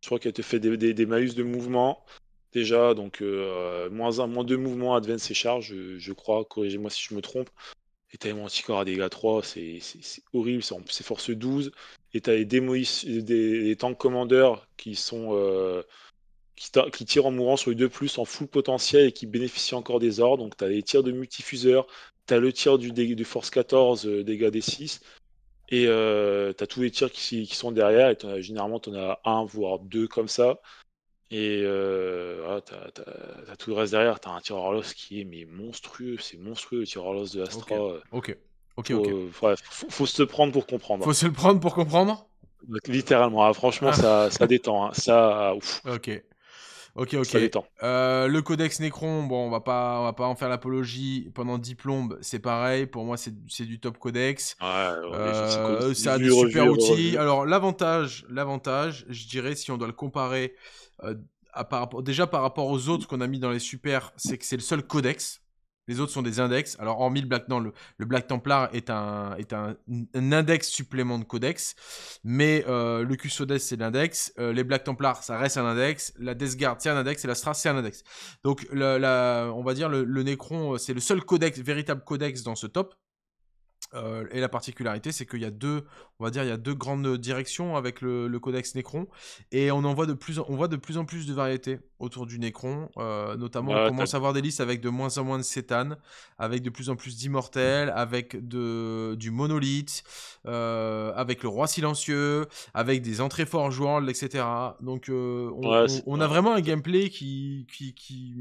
crois qu'elle te fait des, des, de mouvement déjà. Donc, euh, euh, moins un, moins 2 mouvements, advance et charge, je, crois. Corrigez-moi si je me trompe. Et t'as les Manticore à dégâts 3, c'est horrible, c'est force 12. Et t'as les, des, tanks commandeurs qui sont qui, tire en mourant sur les 2+, plus en full potentiel et qui bénéficie encore des ordres. Donc tu as les tirs de multifuseur tu as le tir du, Force 14, euh, dégâts des 6, et euh, tu as tous les tirs qui, sont derrière, et généralement tu en as un, voire deux comme ça. Et euh, ah, tu as, tout le reste derrière, tu as un tir Orlos qui est mais monstrueux, c'est monstrueux le tir Orlos de Astra. Ok, ok. ok. okay. faut, se le prendre pour comprendre. Hein. Faut se le prendre pour comprendre Littéralement, ah, franchement, ah. ça, détend. Hein. ça, ouf. Ok. Ok, ok. Euh, le codex Necron, bon, on va pas, va pas en faire l'apologie. Pendant 10 plombes, c'est pareil. Pour moi, c'est du top codex. Ouais, euh, super outil. Alors, l'avantage, l'avantage, je dirais, si on doit le comparer, euh, par, déjà par rapport aux autres qu'on a mis dans les super, c'est que c'est le seul codex les autres sont des index. Alors, hormis le Black, Templar, le, Black Templar est un, est un, index supplément de codex. Mais euh, le Custodes, c'est l'index. Euh, les Black Templars, ça reste un index. La Death Guard, c'est un index. Et la Stras, c'est un index. Donc, on va dire, le, le Necron, euh, c'est le seul codex, véritable codex dans ce top. Euh, et la particularité, c'est qu'il y a deux, on va dire, il y a deux grandes directions avec le, codex Necron, et on en voit de plus, en, on voit de plus en plus de variétés autour du Necron. Euh, notamment, on bah, commence à avoir des listes avec de moins en moins de sétanes, avec de plus en plus d'immortels, avec de, du monolithe, euh, avec le roi silencieux, avec des entrées Forts Joueurs, etc. Donc, on, on, a vraiment un gameplay qui, qui, qui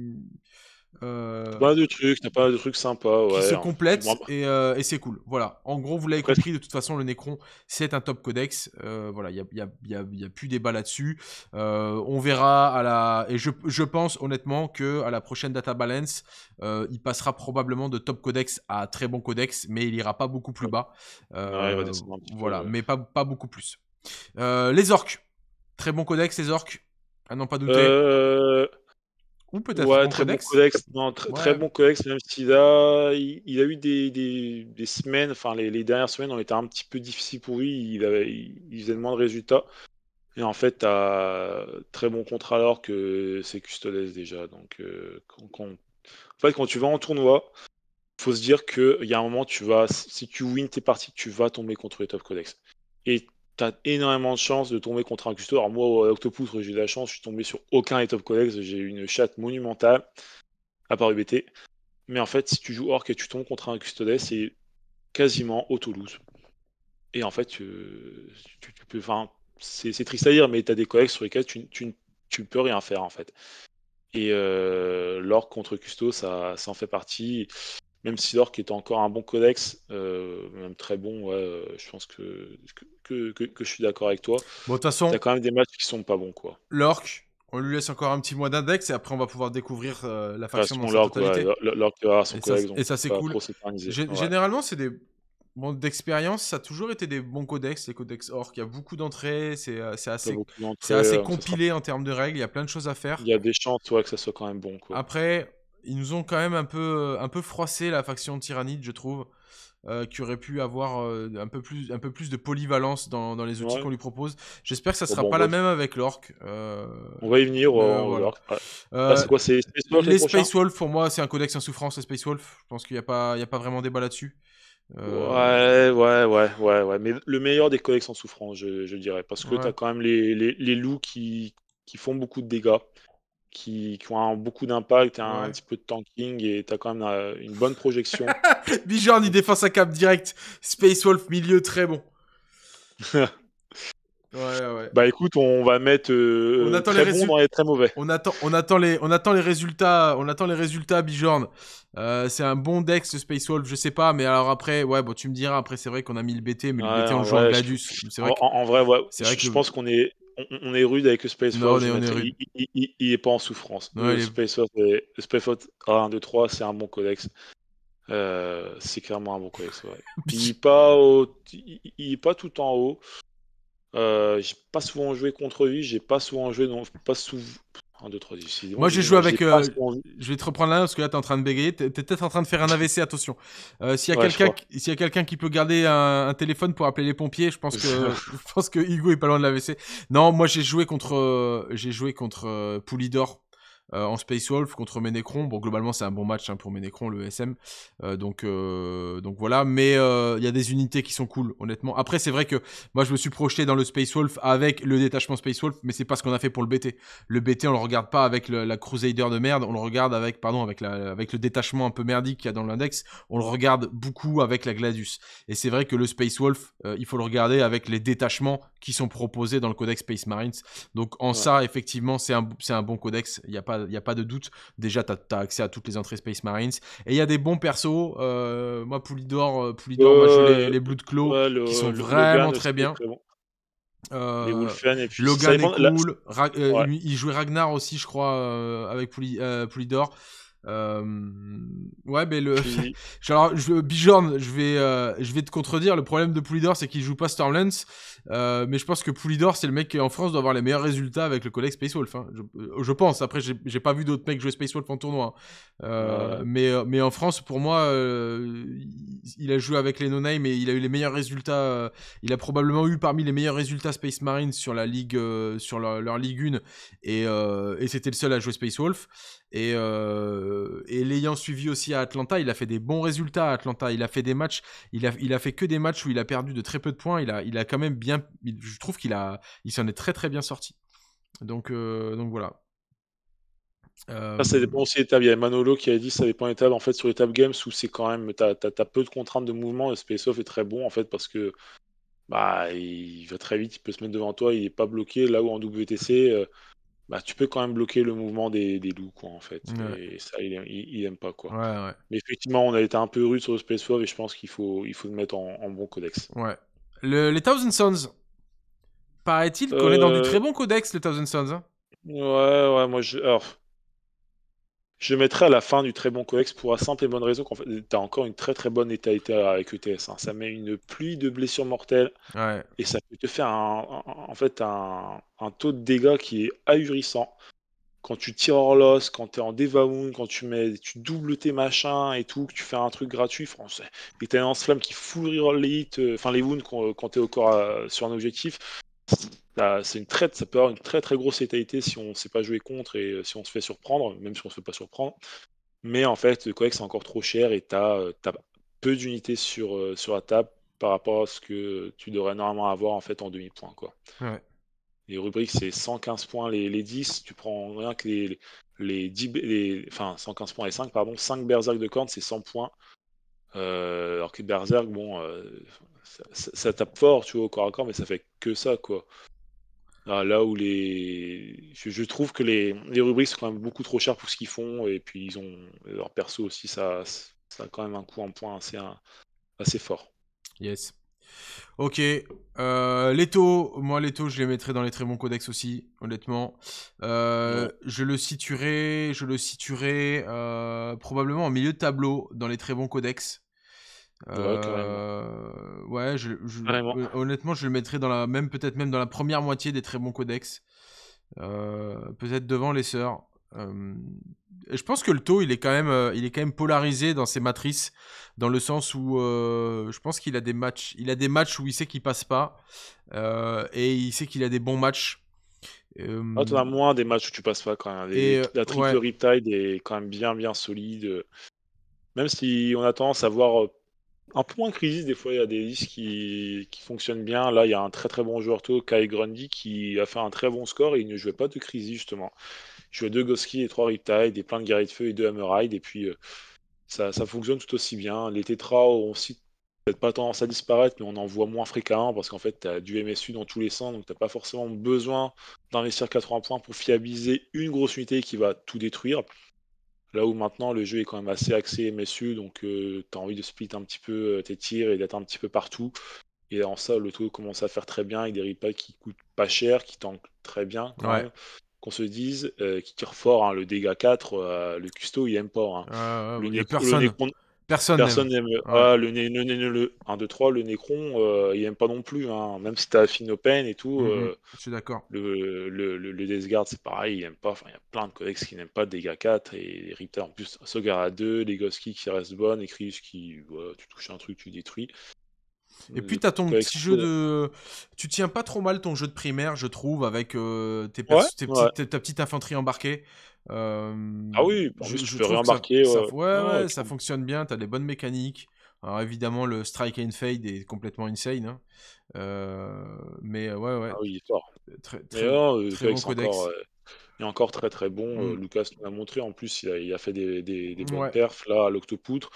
euh, pas de trucs, pas de trucs sympas. Ouais, qui se hein. euh, et, c'est cool. Voilà. En gros, vous l'avez compris, de toute façon, le Necron, c'est un top codex. Euh, voilà, il n'y a, y a, y a, plus débat là-dessus. on verra à la. Et je, pense honnêtement que à la prochaine Data Balance, il passera probablement de top codex à très bon codex, mais il ira pas beaucoup plus bas. voilà, mais pas, pas beaucoup plus. les orques. Très bon codex, les orques. à ah non, pas douter peut-être ouais, très bon codex. même s'il a, il, a eu des, semaines, enfin les, dernières semaines ont été un petit peu difficiles pour lui, il, avait, il, faisait moins de résultats. Et en fait, t'as très bon contrat alors que c'est custodes déjà. Donc, euh, quand, en fait, quand tu vas en tournoi, faut se dire qu'il y a un moment, tu vas, si tu wins tes parties, tu vas tomber contre les top codex. Et énormément de chances de tomber contre un custo. Alors moi, au Octopoutre, j'ai de la chance, je suis tombé sur aucun et top collègues. j'ai une chatte monumentale, à part UBT. Mais en fait, si tu joues Orc et tu tombes contre un custode, c'est quasiment au Toulouse. Et en fait, euh, tu, peux... Enfin, c'est triste à dire, mais tu as des collègues sur lesquels tu, ne peux rien faire, en fait. Et euh, contre Custo, ça, ça en fait partie même si l'orc est encore un bon codex, euh, même très bon, euh, je pense que, que, je suis d'accord avec toi. de toute façon, il y quand même des matchs qui sont pas bons, quoi. L'orc, on lui laisse encore un petit mois d'index et après on va pouvoir découvrir euh, la faction dans sa totalité. l'orc va son et codex, ça, et ça c'est cool. Généralement, c'est des Bon, d'expérience, ça a toujours été des bons codex, les codex orc. Il y a beaucoup d'entrées, c'est assez, assez compilé en termes de règles, il y a plein de choses à faire. Il y a des chances toi, que ça soit quand même bon. Quoi. Après, ils nous ont quand même un peu, un peu froissé la faction tyrannide, je trouve, euh, qui aurait pu avoir euh, un, peu plus, un peu plus de polyvalence dans, les outils qu'on lui propose. J'espère que ça ne ah sera bah, pas la même avec l'orc. Euh, On va y venir. Ah, c'est quoi C'est Space Wolf Les Space Wolf, pour moi, c'est un codex en souffrance, les Space Wolf. Je pense qu'il n'y a, pas, a pas vraiment débat là-dessus. Ouais, ouais, ouais, ouais, ouais. Mais le meilleur des codex en souffrance, je, dirais. Parce que tu as quand même les, loups qui font beaucoup de dégâts qui, qui, ont beaucoup d'impact, un, petit peu de tanking et tu as quand même euh, une bonne projection. Bijorn, il défend sa cape direct. Space Wolf, milieu très bon. ouais, ouais. Bah écoute, on va mettre euh, on attend très les bon dans les très mauvais. On attend, on attend, les, on attend les résultats. On attend les résultats, Bijorn. Euh, c'est un bon deck, ce Space Wolf, je sais pas, mais alors après, ouais, bon, tu me diras. Après, c'est vrai qu'on a mis le BT, mais le BT en, jouant Gladius. C'est vrai en, vrai, ouais, c'est vrai que je pense qu'on est on, est rude avec le Space Force. il, est pas en souffrance. Space Force, 1, 2, 3, c'est un bon codex. Euh, c'est clairement un bon codex. il, est pas il, pas tout en haut. Euh, j'ai pas souvent joué contre lui, j'ai pas souvent joué, non, pas souvent. Moi, j'ai joué avec. Euh, je vais te reprendre là parce que là, t'es en train de bégayer. T'es peut-être en train de faire un AVC, attention. Euh, s'il y a quelqu'un qui, peut garder un, téléphone pour appeler les pompiers, je pense que, je pense que Hugo est pas loin de l'AVC. Non, moi, j'ai joué contre, euh, j'ai joué contre Poulidor euh, en Space Wolf contre Ménécron. Bon, globalement, c'est un bon match hein, pour Ménécron, le SM. Euh, donc, euh, donc voilà. Mais il y a des unités qui sont cool, honnêtement. Après, c'est vrai que moi, je me suis projeté dans le Space Wolf avec le détachement Space Wolf, mais c'est pas ce qu'on a fait pour le BT. Le BT, on le regarde pas avec la Crusader de merde, on le regarde avec, pardon, avec, la, avec le détachement un peu merdique qu'il y a dans l'index. On le regarde beaucoup avec la Gladius. Et c'est vrai que le Space Wolf, il faut le regarder avec les détachements qui sont proposés dans le codex Space Marines. Donc en ça, effectivement, c'est un, un bon codex. Il n'y a pas il n'y a pas de doute. Déjà, tu as, accès à toutes les entrées Space Marines. Et il y a des bons persos. Euh, moi, Poulidor, euh, Poulidor les, les de Claw, qui sont vraiment très bien. Très euh, et puis Logan est cool. il jouait Ragnar aussi, je crois, avec Poulidor ouais, mais le. Alors, je, je vais, euh, je vais te contredire. Le problème de Poulidor, c'est qu'il joue pas Stormlands. Euh, mais je pense que Poulidor, c'est le mec qui en France doit avoir les meilleurs résultats avec le collègue Space Wolf. Hein. Je, euh, pense. Après, j'ai pas vu d'autres mecs jouer Space Wolf en tournoi. Hein. mais, mais en France, pour moi, il a joué avec les no mais il a eu les meilleurs résultats. il a probablement eu parmi les meilleurs résultats Space Marines sur la ligue, sur leur, Ligue 1, et, et c'était le seul à jouer Space Wolf. Euh, et, l'ayant suivi aussi à Atlanta, il a fait des bons résultats à Atlanta. Il a fait des matchs, il a, fait que des matchs où il a perdu de très peu de points. Il a, il a quand même bien, je trouve qu'il a, il s'en est très très bien sorti. Donc, euh, donc voilà. Euh, ça, dépend aussi des tables. Il y a Manolo qui a dit ça dépend des tables. En fait, sur les tables games où c'est quand même, t'as as, peu de contraintes de mouvement. Space Off est très bon en fait parce que bah, il va très vite, il peut se mettre devant toi, il n'est pas bloqué. Là où en WTC, bah, tu peux quand même bloquer le mouvement des, loups, quoi, en fait. Et ça, il, aime pas, quoi. Ouais, ouais. Mais effectivement, on a été un peu rude sur le Space Wolf et je pense qu'il faut, il faut le mettre en, bon codex. Ouais. les Thousand Sons, paraît-il qu'on est dans du euh. très bon codex, les Thousand Sons. Hein ouais, ouais, moi, je... Je mettrai à la fin du très bon coex pour la simple et bonne raison qu'en fait, tu as encore une très très bonne état avec ETS. Hein. Ça met une pluie de blessures mortelles et ça peut te faire en fait un, taux de dégâts qui est ahurissant. Quand tu tires hors l'os, quand tu es en wound, quand tu mets, tu doubles tes machins et tout, que tu fais un truc gratuit, français. Et t'as un lance-flamme qui full les euh, enfin les wounds euh, quand, tu es euh, sur un objectif c'est une traite, ça peut avoir une très très grosse étalité si on ne sait pas jouer contre et euh, si on se fait surprendre, même si on ne se fait pas surprendre. Mais en fait, le que c'est encore trop cher et tu as, euh, as, peu d'unités sur, euh, sur la table par rapport à ce que tu devrais normalement avoir en fait en demi-point. quoi. Les rubriques, c'est 115 points les, 10. Tu prends rien que les, les, 10, enfin 115 points et 5, pardon. 5 Berserk de corne, c'est 100 points. alors que Berserk, bon, ça, tape fort, tu vois, au corps à corps, mais ça fait que ça, quoi. Ah, là où les. Je, trouve que les, rubriques sont quand même beaucoup trop chères pour ce qu'ils font, et puis ils ont. Leur perso aussi, ça, a quand même un coup en point assez, assez fort. Yes. Ok, euh, les taux, moi les taux je les mettrai dans les très bons codex aussi, honnêtement. Euh, je le situerai, je le situerai euh, probablement en milieu de tableau dans les très bons codex. Euh, ouais, je, euh, honnêtement, je le mettrais dans la même, peut-être même dans la première moitié des très bons codex. Euh, peut-être devant les sœurs. je pense que le taux, il est quand même, il est quand même polarisé dans ses matrices, dans le sens où je pense qu'il a des matchs, il a des matchs où il sait qu'il passe pas, et il sait qu'il a des bons matchs. Ah, tu as moins des matchs où tu passes pas quand même. la triple Riptide est quand même bien, bien solide. Même si on a tendance à voir un point moins crise, des fois. Il y a des listes qui, fonctionnent bien. Là, il y a un très très bon joueur tôt, Kai Grundy, qui a fait un très bon score et il ne jouait pas de crise, justement. Il jouait deux Goski et trois Riptide des plein de guerriers de feu et deux hammerhides. Et puis euh, ça, fonctionne tout aussi bien. Les Tetras ont aussi peut-être pas tendance à disparaître, mais on en voit moins fréquemment parce qu'en fait, tu as du MSU dans tous les sens, donc tu pas forcément besoin d'investir 80 points pour fiabiliser une grosse unité qui va tout détruire. Là où maintenant le jeu est quand même assez axé MSU, donc euh, tu as envie de split un petit peu euh, tes tirs et d'être un petit peu partout. Et en ça, le truc commence à faire très bien avec des repas qui coûtent pas cher, qui tankent très bien quand même qu'on se dise, euh, qui tire fort, hein. le dégât 4, le custo, il aime pas. personne. Personne, n'aime. le... Ah, le, 1, 2, 3, le Necron, euh, il n'aime pas non plus. Hein. Même si t'as Finopen et tout. Mhm. Euh, je suis d'accord. Le, le, le Death c'est pareil, il n'aime pas. Enfin, il y a plein de codex qui n'aiment pas Dégâts 4 et les En plus, à 2, les Goski qui restent bonnes, écrits qui. Voilà, tu touches un truc, tu détruis. Et euh, puis, tu as ton petit jeu de. Tu tiens pas trop mal ton jeu de primaire, je trouve, avec euh, tes ta petite infanterie embarquée. Euh, ah oui, juste je, peux Ça, ouais, ça fonctionne bien, tu as des bonnes mécaniques. Alors évidemment, le strike and fade est complètement insane. Hein. mais ouais, ouais. Ah oui, il fort. Très, très, Encore, il est encore très très bon. Mmh. Lucas nous l'a montré. En plus, il a, fait des, des, des mmh, perfs là à l'octopoutre.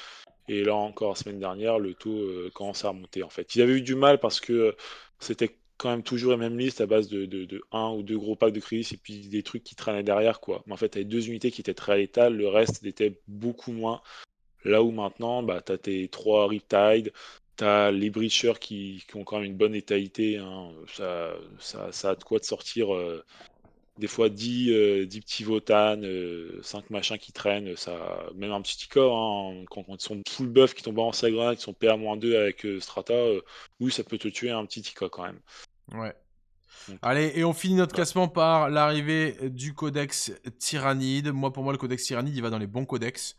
Et là encore, la semaine dernière, le taux euh, commence à remonter en fait. Ils avaient eu du mal parce que c'était quand même toujours la même liste à base de, de, un ou deux gros packs de crédit et puis des trucs qui traînaient derrière quoi. Mais en fait, tu deux unités qui étaient très létales, le reste était beaucoup moins. Là où maintenant, bah, tu as tes trois Riptide, tu as les Breachers qui, ont quand même une bonne létalité. Hein. Ça, ça, a de quoi de sortir. Euh, des fois 10, euh, petits Votan 5 euh, machins qui traînent, ça, même un petit corps, hein, quand, ils sont full buff qui tombent en sagra, qui sont PA-2 avec euh, Strata, oui, ça peut te tuer un petit tico quand même. Ouais. Allez, et on finit notre classement par l'arrivée du codex tyrannide. Moi, pour moi, le codex tyrannide, il va dans les bons codex.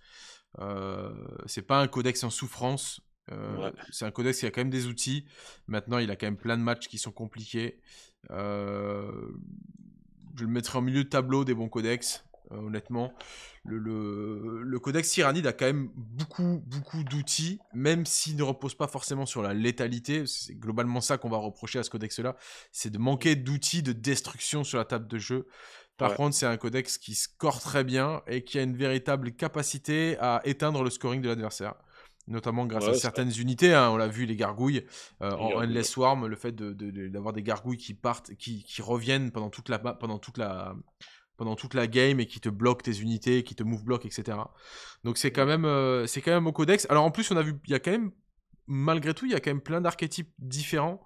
c'est pas un codex en souffrance. C'est un codex qui a quand même des outils. Maintenant, il a quand même plein de matchs qui sont compliqués. Euh, je le mettrai en milieu de tableau des bons codex, euh, honnêtement. Le, codex Tyrannide a quand même beaucoup, beaucoup d'outils, même s'il ne repose pas forcément sur la létalité. C'est globalement ça qu'on va reprocher à ce codex-là, c'est de manquer d'outils de destruction sur la table de jeu. Par contre, c'est un codex qui score très bien et qui a une véritable capacité à éteindre le scoring de l'adversaire notamment grâce à certaines unités. Hein. on l'a vu, les gargouilles euh, en Endless Swarm, le fait d'avoir des gargouilles qui partent, qui, reviennent pendant toute la game et qui te bloquent tes unités, qui te move block, etc. Donc c'est quand même euh, quand même au codex. Alors en plus on a vu, il y a quand même malgré tout il y a quand même plein d'archétypes différents.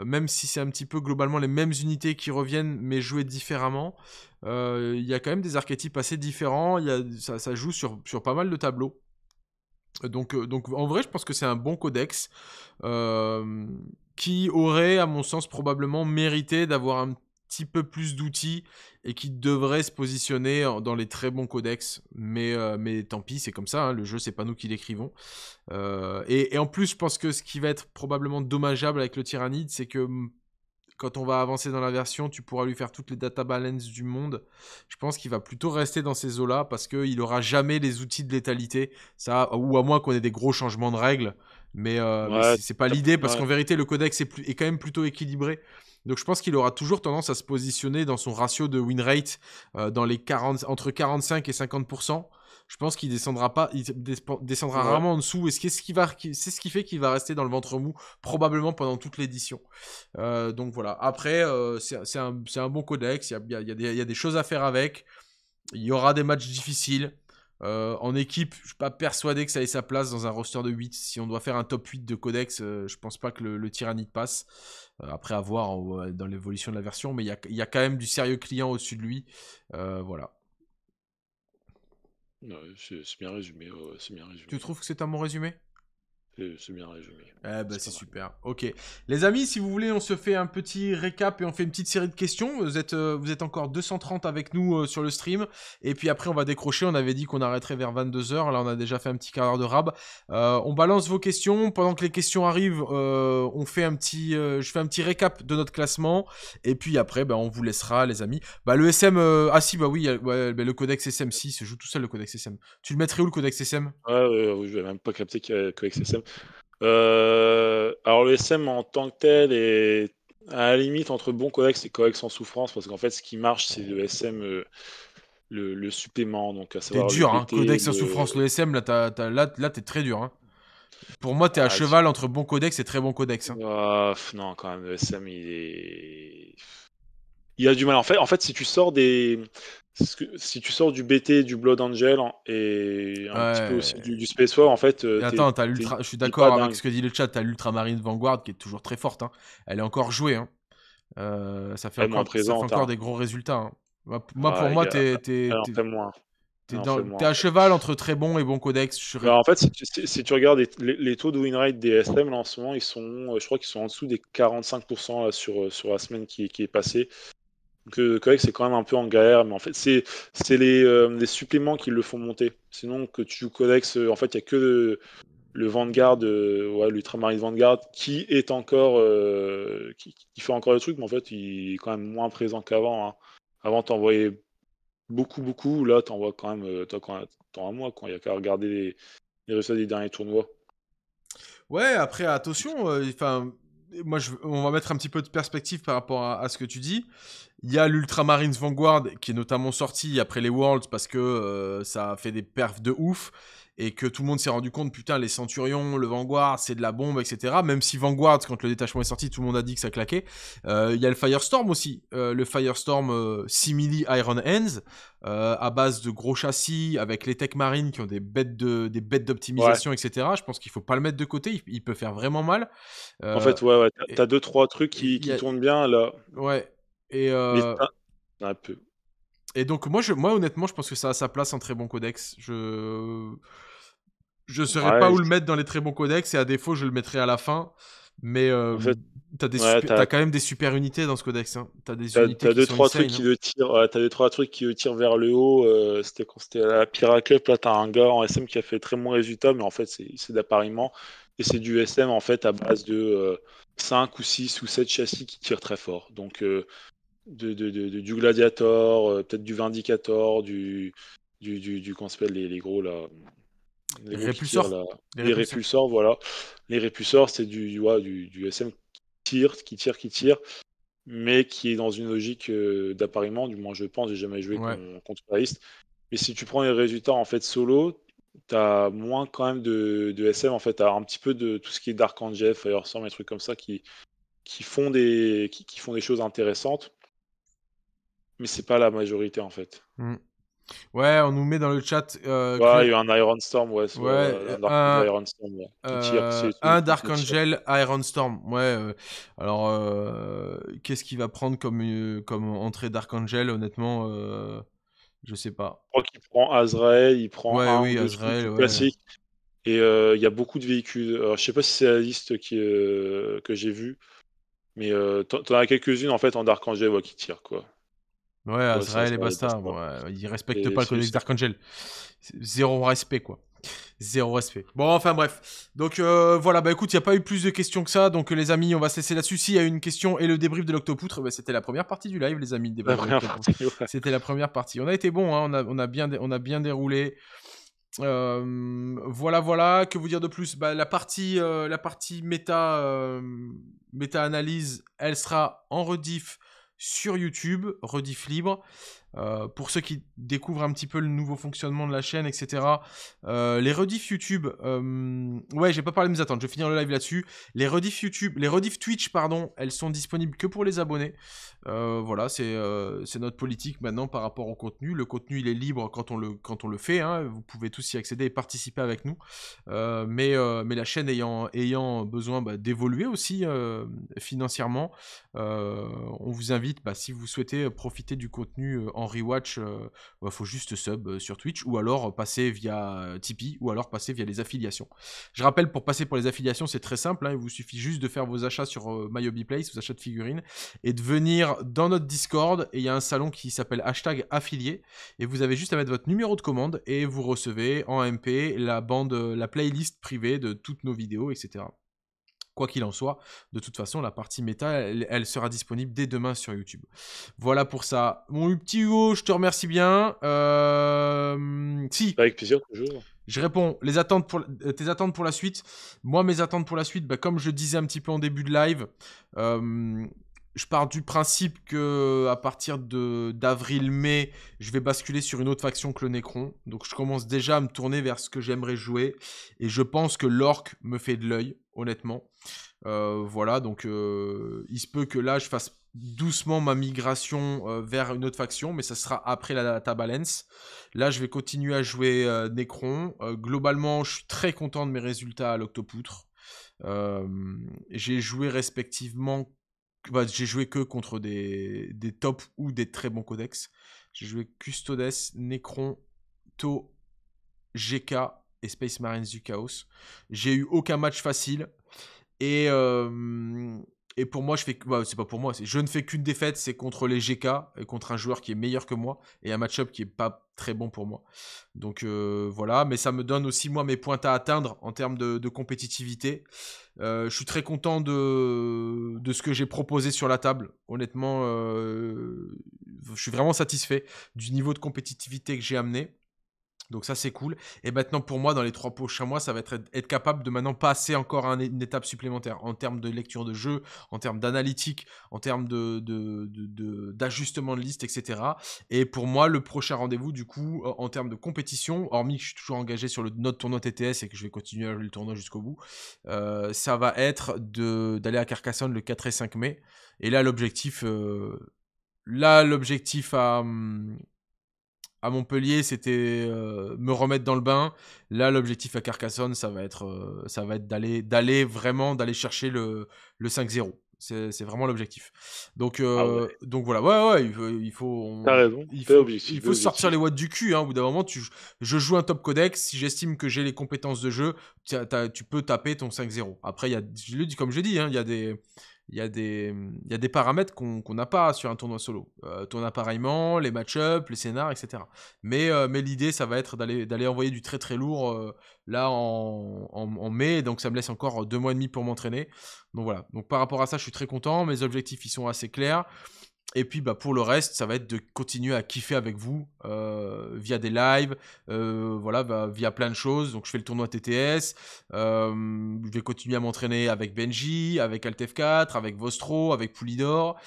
Euh, même si c'est un petit peu globalement les mêmes unités qui reviennent, mais jouées différemment, il y a quand même des archétypes assez différents. ça, joue sur pas mal de tableaux. Donc, euh, donc en vrai, je pense que c'est un bon codex euh, qui aurait, à mon sens, probablement mérité d'avoir un petit peu plus d'outils et qui devrait se positionner dans les très bons codex. Mais, euh, mais tant pis, c'est comme ça, hein, le jeu, c'est pas nous qui l'écrivons. et, et, en plus, je pense que ce qui va être probablement dommageable avec le Tyrannide, c'est que quand on va avancer dans la version, tu pourras lui faire toutes les data balances du monde. Je pense qu'il va plutôt rester dans ces eaux-là parce qu'il n'aura jamais les outils de létalité. Ça, ou à moins qu'on ait des gros changements de règles. Mais, euh, ce n'est c'est pas l'idée parce qu'en vérité, le codex est, quand même plutôt équilibré. Donc je pense qu'il aura toujours tendance à se positionner dans son ratio de win rate euh, dans les 40, entre 45 et 50 je pense qu'il descendra pas, il descendra rarement en dessous. Et c'est ce qui va, c'est ce qui fait qu'il va rester dans le ventre mou probablement pendant toute l'édition. Euh, donc voilà. Après, euh, c'est un, bon codex. Il y a, des choses à faire avec. Il y aura des matchs difficiles. Euh, en équipe, je suis pas persuadé que ça ait sa place dans un roster de 8. Si on doit faire un top 8 de codex, je pense pas que le, le passe après avoir dans l'évolution de la version, mais il y, a, quand même du sérieux client au-dessus de lui. voilà. Ouais, c'est bien résumé, c'est bien résumé. Tu trouves que c'est un bon résumé c'est bien résumé. Eh ben, c'est super. Ok. Les amis, si vous voulez, on se fait un petit récap et on fait une petite série de questions. Vous êtes, euh, vous êtes encore 230 avec nous euh, sur le stream. Et puis après, on va décrocher. On avait dit qu'on arrêterait vers 22h. Là, on a déjà fait un petit quart d'heure de rab. Euh, on balance vos questions. Pendant que les questions arrivent, on fait un petit, je fais un petit récap de notre classement. Et puis après, ben, on vous laissera, les amis. Bah, le SM. ah si, bah oui, ben, le codex SM. Si, se joue tout seul le codex SM. Tu le mettrais où le codex SM Ah, oui, je vais même pas capter le codex SM. Euh, alors, le SM en tant que tel est à la limite entre bon codex et codex en souffrance, parce qu'en fait, ce qui marche, c'est le SM, euh, le, supplément. Donc, à savoir dur, hein, codex en souffrance, le SM, là, t'es très dur. Hein. Pour moi, t'es à ah, cheval entre bon codex et très bon codex. Hein. non, quand même, le SM, il est il a du mal. En fait, en fait, si tu sors des, si tu sors du BT, du Blood Angel et un petit peu aussi du, Space War, en fait. Euh, attends, l'ultra. Je suis d'accord avec ce que dit le chat. T'as l'Ultramarine Vanguard qui est toujours très forte. Hein. Elle est encore jouée. Hein. Euh, ça fait, encore, ça fait encore des gros résultats. Hein. Moi, ah, pour moi, tu es à cheval entre très bon et bon codex. Je... Bah, en fait, si tu, regardes les, taux de win rate des SM là, en ce moment, ils sont, euh, je crois qu'ils sont en dessous des 45% sur, sur la semaine qui, qui est passée que Codex est quand même un peu en galère, mais en fait c'est euh, les, suppléments qui le font monter. Sinon que tu joues Codex, euh, en fait il n'y a que le, Vanguard, euh, l'Ultramarine Vanguard qui est encore, qui, fait encore le truc, mais en fait il est quand même moins présent qu'avant. Hein. Avant t'envoyais beaucoup beaucoup, là t'envoies quand même, toi quand un moi quand il n'y a qu'à regarder les, les résultats des derniers tournois. Ouais, après attention, enfin moi, on va mettre un petit peu de perspective par rapport à, ce que tu dis. Il y a l'Ultramarines Vanguard qui est notamment sorti après les Worlds parce que euh, ça a fait des perfs de ouf et que tout le monde s'est rendu compte, putain, les Centurions, le Vanguard, c'est de la bombe, etc. Même si Vanguard, quand le détachement est sorti, tout le monde a dit que ça claquait. Euh, il y a le Firestorm aussi, euh, le Firestorm euh, Simili Iron Hands, à base de gros châssis, avec les tech marines qui ont des bêtes de, des bêtes d'optimisation, etc. Je pense qu'il faut pas le mettre de côté, il, peut faire vraiment mal. en fait, ouais, ouais t'as deux, trois trucs qui, tournent bien, là. Ouais. Et... un peu. Et donc, moi, je, moi, honnêtement, je pense que ça a sa place, en très bon codex. Je. Je ne saurais pas où le mettre dans les très bons codex, et à défaut, je le mettrai à la fin. Mais euh, tu as quand même des super unités dans ce codex. Hein. as des as, unités as deux, trois trucs qui hein. le tirent, as deux trois trucs qui le tirent vers le haut. Euh, c'était quand c'était la Pira Là, là as un gars en SM qui a fait très bon résultat, mais en fait c'est d'appariement et c'est du SM en fait à base de 5 euh, ou 6 ou 7 châssis qui tirent très fort. Donc du Gladiator, euh, peut-être du Vindicator, du, du, du, du qu'on s'appelle les, les, gros là. Les, répulsors Les, voilà. Les répulsors c'est du, du, SM qui tire, qui tire, qui tire, mais qui est dans une logique euh, d'appariement, du moins je pense, j'ai jamais joué contre la Mais si tu prends les résultats en fait solo, t'as moins quand même de, de SM en fait, t'as un petit peu de tout ce qui est Dark Angel, Firestorm des trucs comme ça qui, qui font des qui, font des choses intéressantes mais c'est pas la majorité en fait. Hmm. Ouais, on nous met dans le chat. Euh, ouais, il y a un Iron Storm, ouais. Euh, un, Iron Storm, un euh, Dark Angel Iron Storm, ouais. alors, qu'est-ce qu'il va prendre comme, comme entrée Dark Angel, honnêtement Je sais pas. Je crois qu'il prend Azrael, il prend ouais, un oui, Azrael, classique. Et il y a beaucoup de véhicules. Alors, je sais pas si c'est la liste qui, que j'ai vue, mais t'en as quelques-unes en fait en Dark Angel ouais, qui tirent, quoi. Ouais, Azrael et basta. ouais, ils respectent pas le codex d'Archangel. Zéro respect, quoi. Zéro respect. Bon, enfin bref. Donc euh, voilà, bah écoute, il n'y a pas eu plus de questions que ça. Donc euh, les amis, on va cesser la dessus il y a une question et le débrief de l'Octopoutre, bah, c'était la première partie du live, les amis. C'était la première partie. On a été bon, hein, on, a, bien, on a bien déroulé. Euh, voilà, voilà. Que vous dire de plus bah, La partie, la partie méta, méta analyse, elle sera en rediff sur YouTube, rediff libre. Euh, pour ceux qui découvrent un petit peu le nouveau fonctionnement de la chaîne, etc. Euh, les rediffs YouTube, euh, ouais, j'ai pas parlé de mes attentes, je vais finir le live là-dessus. Les rediffs YouTube, les rediffs Twitch, pardon, elles sont disponibles que pour les abonnés. Euh, voilà, c'est notre politique maintenant par rapport au contenu. Le contenu, il est libre quand on le, quand on le fait. Hein. vous pouvez tous y accéder et participer avec nous. mais, mais la chaîne ayant, ayant besoin bah, d'évoluer aussi financièrement, on vous invite, bah, si vous souhaitez profiter du contenu en en rewatch, il euh, bah, faut juste sub euh, sur Twitch ou alors passer via euh, Tipeee ou alors passer via les affiliations. Je rappelle, pour passer pour les affiliations, c'est très simple. Hein, il vous suffit juste de faire vos achats sur Place, vos achats de figurines, et de venir dans notre Discord. Et il y a un salon qui s'appelle hashtag affilié. Et vous avez juste à mettre votre numéro de commande et vous recevez en MP la bande, la playlist privée de toutes nos vidéos, etc. Quoi qu'il en soit, de toute façon, la partie méta, elle, sera disponible dès demain sur YouTube. Voilà pour ça. Mon petit Hugo, je te remercie bien. Euh, si. Avec plaisir, toujours. Je réponds les attentes pour, euh, tes attentes pour la suite. Moi, mes attentes pour la suite, bah, comme je disais un petit peu en début de live, euh, je pars du principe que euh, à partir de d'avril-mai, je vais basculer sur une autre faction que le Necron. Donc je commence déjà à me tourner vers ce que j'aimerais jouer. Et je pense que l'orc me fait de l'œil, honnêtement. Euh, voilà, donc euh, il se peut que là, je fasse doucement ma migration vers une autre faction, mais ça sera après la data balance. Là, je vais continuer à jouer Necron. globalement, je suis très content de mes résultats à l'Octopoutre. j'ai joué respectivement bah, j'ai joué que contre des, des tops ou des très bons codex. J'ai joué Custodes, Necron, To, GK et Space Marines du Chaos. J'ai eu aucun match facile. Et, euh, et pour moi, je fais. Bah, c'est pas pour moi, je ne fais qu'une défaite, c'est contre les GK, et contre un joueur qui est meilleur que moi, et un match-up qui n'est pas très bon pour moi. Donc euh, voilà, mais ça me donne aussi, moi, mes points à atteindre en termes de, compétitivité. Euh, je suis très content de, ce que j'ai proposé sur la table. Honnêtement, euh, je suis vraiment satisfait du niveau de compétitivité que j'ai amené. Donc ça c'est cool. Et maintenant pour moi dans les trois prochains mois, ça va être être capable de maintenant passer encore à une étape supplémentaire en termes de lecture de jeu, en termes d'analytique, en termes de d'ajustement de, liste, etc. Et pour moi le prochain rendez-vous du coup en termes de compétition, hormis que je suis toujours engagé sur le notre tournoi TTS et que je vais continuer à jouer le tournoi jusqu'au bout, euh, ça va être d'aller à Carcassonne le 4 et 5 mai. Et là l'objectif, euh, là l'objectif à hum, à Montpellier, c'était euh, me remettre dans le bain. Là, l'objectif à Carcassonne, ça va être, euh, ça va être d'aller, d'aller vraiment, d'aller chercher le, le 5-0. C'est vraiment l'objectif. Donc, euh, ah donc voilà, ouais, ouais, il faut, il faut, raison, il faut, il faut sortir les watts du cul. Hein, au bout d'un moment, je joue un top codex. Si j'estime que j'ai les compétences de jeu, tu peux taper ton 5-0. Après, il y a, je dis comme je dis, hein, il y a des, il y, a des, mmh, des paramètres qu'on n'a pas sur un tournoi solo. Euh, ton appareillement, les match-ups, les scénars, etc. Mais, euh, mais l'idée, ça va être d'aller envoyer du très très lourd euh, là en, en, mai, donc ça me laisse encore deux mois et demi pour m'entraîner. Donc voilà, donc par rapport à ça, je suis très content, mes objectifs ils sont assez clairs. Et puis bah, pour le reste, ça va être de continuer à kiffer avec vous euh, via des lives, euh, voilà, bah, via plein de choses. Donc je fais le tournoi TTS, euh, je vais continuer à m'entraîner avec Benji, avec Altef4, avec Vostro, avec Poulidor.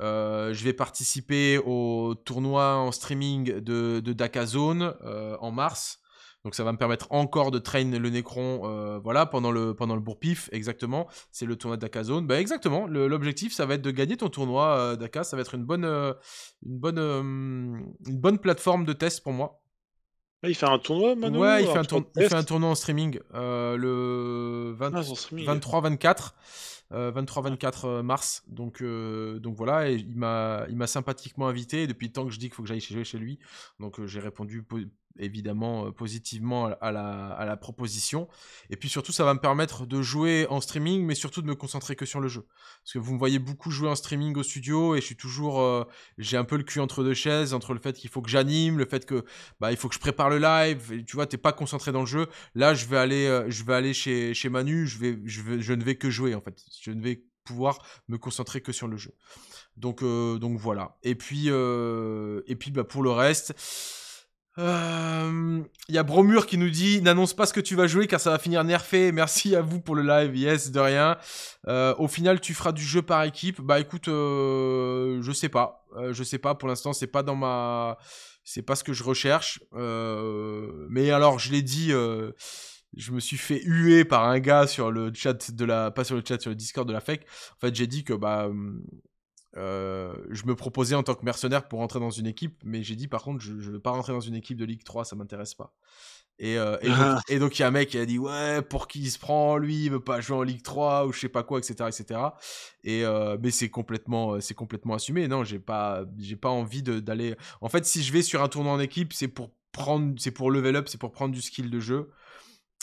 je vais participer au tournoi en streaming de, de en mars. Donc ça va me permettre encore de train le Necron euh, voilà, pendant le, pendant le exactement. C'est le tournoi d'Akazone. Bah exactement, l'objectif ça va être de gagner ton tournoi euh, Ça va être une bonne, euh, une, bonne, euh, une bonne plateforme de test pour moi. Ah, il fait un tournoi, Manu Ouais, il fait un, tournoi, en streaming le 23-24. 23-24 ah, mars. Donc, donc voilà, et il m'a sympathiquement invité. depuis le temps que je dis qu'il faut que j'aille chez, lui, donc j'ai répondu évidemment euh, positivement à la, à la, proposition. Et puis surtout, ça va me permettre de jouer en streaming, mais surtout de me concentrer que sur le jeu. Parce que vous me voyez beaucoup jouer en streaming au studio, et je suis toujours, euh, j'ai un peu le cul entre deux chaises, entre le fait qu'il faut que j'anime, le fait que bah il faut que je prépare le live. tu vois, t'es pas concentré dans le jeu. Là, je vais aller, euh, je vais aller chez, chez Manu, je vais, je je ne vais que jouer en fait. Je ne vais pouvoir me concentrer que sur le jeu. Donc, donc voilà. Et puis, et puis bah, pour le reste, il y a Bromur qui nous dit N'annonce pas ce que tu vas jouer car ça va finir nerfé. Merci à vous pour le live. Yes, de rien. Euh, au final, tu feras du jeu par équipe. Bah écoute, euh, je sais pas. Euh, je sais pas. Pour l'instant, c'est pas dans ma. C'est pas ce que je recherche. Mais alors, je l'ai dit. Je me suis fait huer par un gars sur le chat de la, pas sur le chat, sur le Discord de la FEC. En fait, j'ai dit que bah euh, je me proposais en tant que mercenaire pour rentrer dans une équipe, mais j'ai dit par contre, je ne veux pas rentrer dans une équipe de Ligue 3, ça m'intéresse pas. Et, euh, ah. et, donc, il y a un mec qui a dit ouais pour qui il se prend lui il veut pas jouer en Ligue 3 ou je sais pas quoi etc etc et euh, mais c'est complètement c'est complètement assumé non j'ai pas j'ai pas envie d'aller en fait si je vais sur un tournoi en équipe c'est pour prendre c'est pour level up c'est pour prendre du skill de jeu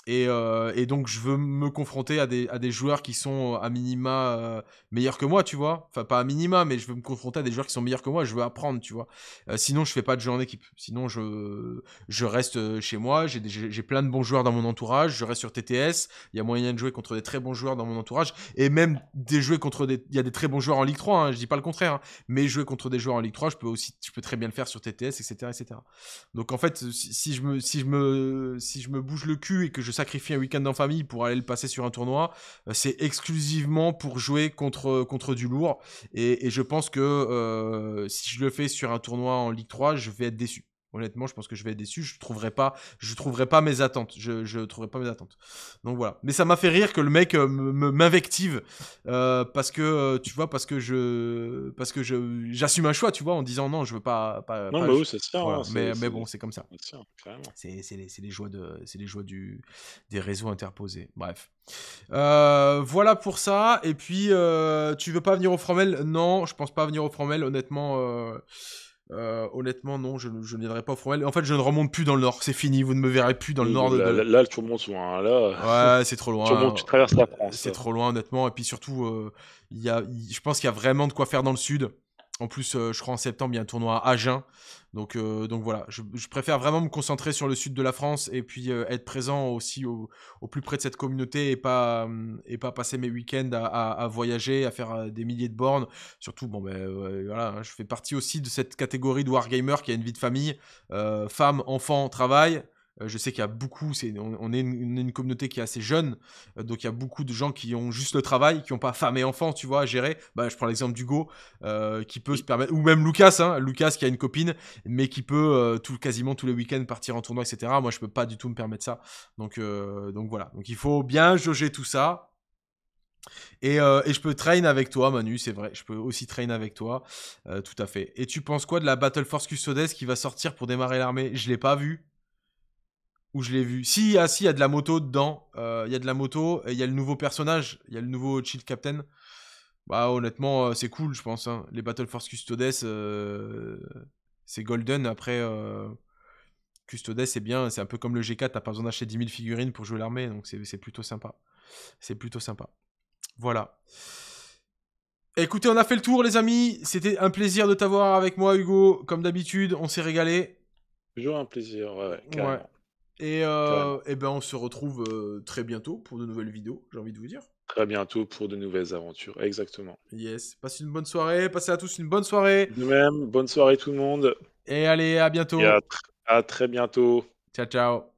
euh, et, donc, je veux me confronter à des, joueurs qui sont à minima euh, meilleurs que moi, tu vois. Enfin, pas à minima, mais je veux me confronter à des joueurs qui sont meilleurs que moi. Je veux apprendre, tu vois. Euh, sinon, je fais pas de jeu en équipe. Sinon, je, je reste chez moi. J'ai plein de bons joueurs dans mon entourage. Je reste sur TTS. Il y a moyen de jouer contre des très bons joueurs dans mon entourage. Et même des jouer contre des. Il y a des très bons joueurs en Ligue 3. Hein. je dis pas le contraire. Hein. Mais jouer contre des joueurs en Ligue 3, je peux aussi. Je peux très bien le faire sur TTS, etc. etc. Donc, en fait, si, si je, me, si, je me, si je me bouge le cul et que je Sacrifier un week-end en famille pour aller le passer sur un tournoi, euh, c'est exclusivement pour jouer contre, euh, contre du lourd. Et, je pense que euh, si je le fais sur un tournoi en Ligue 3, je vais être déçu. Honnêtement, je pense que je vais être déçu. Je trouverai pas, je trouverai pas mes attentes. Je, je trouverai pas mes attentes. Donc voilà. Mais ça m'a fait rire que le mec euh, m'invective euh, parce que euh, tu vois, parce que je, parce que je, j'assume un choix, tu vois, en disant non, je veux pas. non, mais bah oui, c'est ça. Hein, mais, bon, c'est comme ça. C'est les, joies de, c'est les joies du, des réseaux interposés. Bref. voilà pour ça. Et puis, euh, tu veux pas venir au Fromel Non, je pense pas venir au Fromel. Honnêtement. Euh, honnêtement, non, je, je ne pas au En fait, je ne remonte plus dans le nord, c'est fini, vous ne me verrez plus dans le nord. Là, de... là, tu remontes loin, hein. là. Ouais, c'est trop loin. Tu, tu traverses la France. C'est trop loin, honnêtement. Et puis surtout, euh, il y a, je pense qu'il y a vraiment de quoi faire dans le sud. En plus, euh, je crois en septembre, il y a un tournoi à Agen. Donc, euh, donc voilà, je, préfère vraiment me concentrer sur le sud de la France et puis euh, être présent aussi au, plus près de cette communauté et pas, et pas passer mes week-ends à, voyager, à faire des milliers de bornes. Surtout, bon, ben voilà, hein, je fais partie aussi de cette catégorie de wargamer qui a une vie de famille, femme, enfant, travail. Euh, je sais qu'il y a beaucoup, on, est une, communauté qui est assez jeune, euh, donc il y a beaucoup de gens qui ont juste le travail, qui n'ont pas femme et enfant, tu vois, à gérer. Bah, je prends l'exemple d'Hugo, euh, qui peut se permettre, ou même Lucas, hein, Lucas qui a une copine, mais qui peut tout, quasiment tous les week-ends partir en tournoi, etc. Moi, je ne peux pas du tout me permettre ça. Donc, donc voilà. Donc il faut bien jauger tout ça. Et, je peux train avec toi, Manu, c'est vrai. Je peux aussi train avec toi, tout à fait. Et tu penses quoi de la Battle Force Custodes qui va sortir pour démarrer l'armée Je l'ai pas vu où je l'ai vu. Si, ah, si, il y a de la moto dedans. Euh, il y a de la moto et il y a le nouveau personnage. Il y a le nouveau Chill Captain. Bah, honnêtement, euh, c'est cool, je pense. Hein. Les Battle Force Custodes, euh, c'est golden. Après, Custodes, c'est bien. C'est un peu comme le G4. T'as pas besoin d'acheter 10 000 figurines pour jouer l'armée. Donc, c'est plutôt sympa. C'est plutôt sympa. Voilà. Écoutez, on a fait le tour, les amis. C'était un plaisir de t'avoir avec moi, Hugo. Comme d'habitude, on s'est régalé. Toujours un plaisir, ouais. Et, euh, eh ben on se retrouve euh, très bientôt pour de nouvelles vidéos, j'ai envie de vous dire. Très bientôt pour de nouvelles aventures, exactement. Yes, passez une bonne soirée, passez à tous une bonne soirée. nous même, bonne soirée tout le monde. Et allez, à bientôt. Et à très bientôt. Ciao, ciao.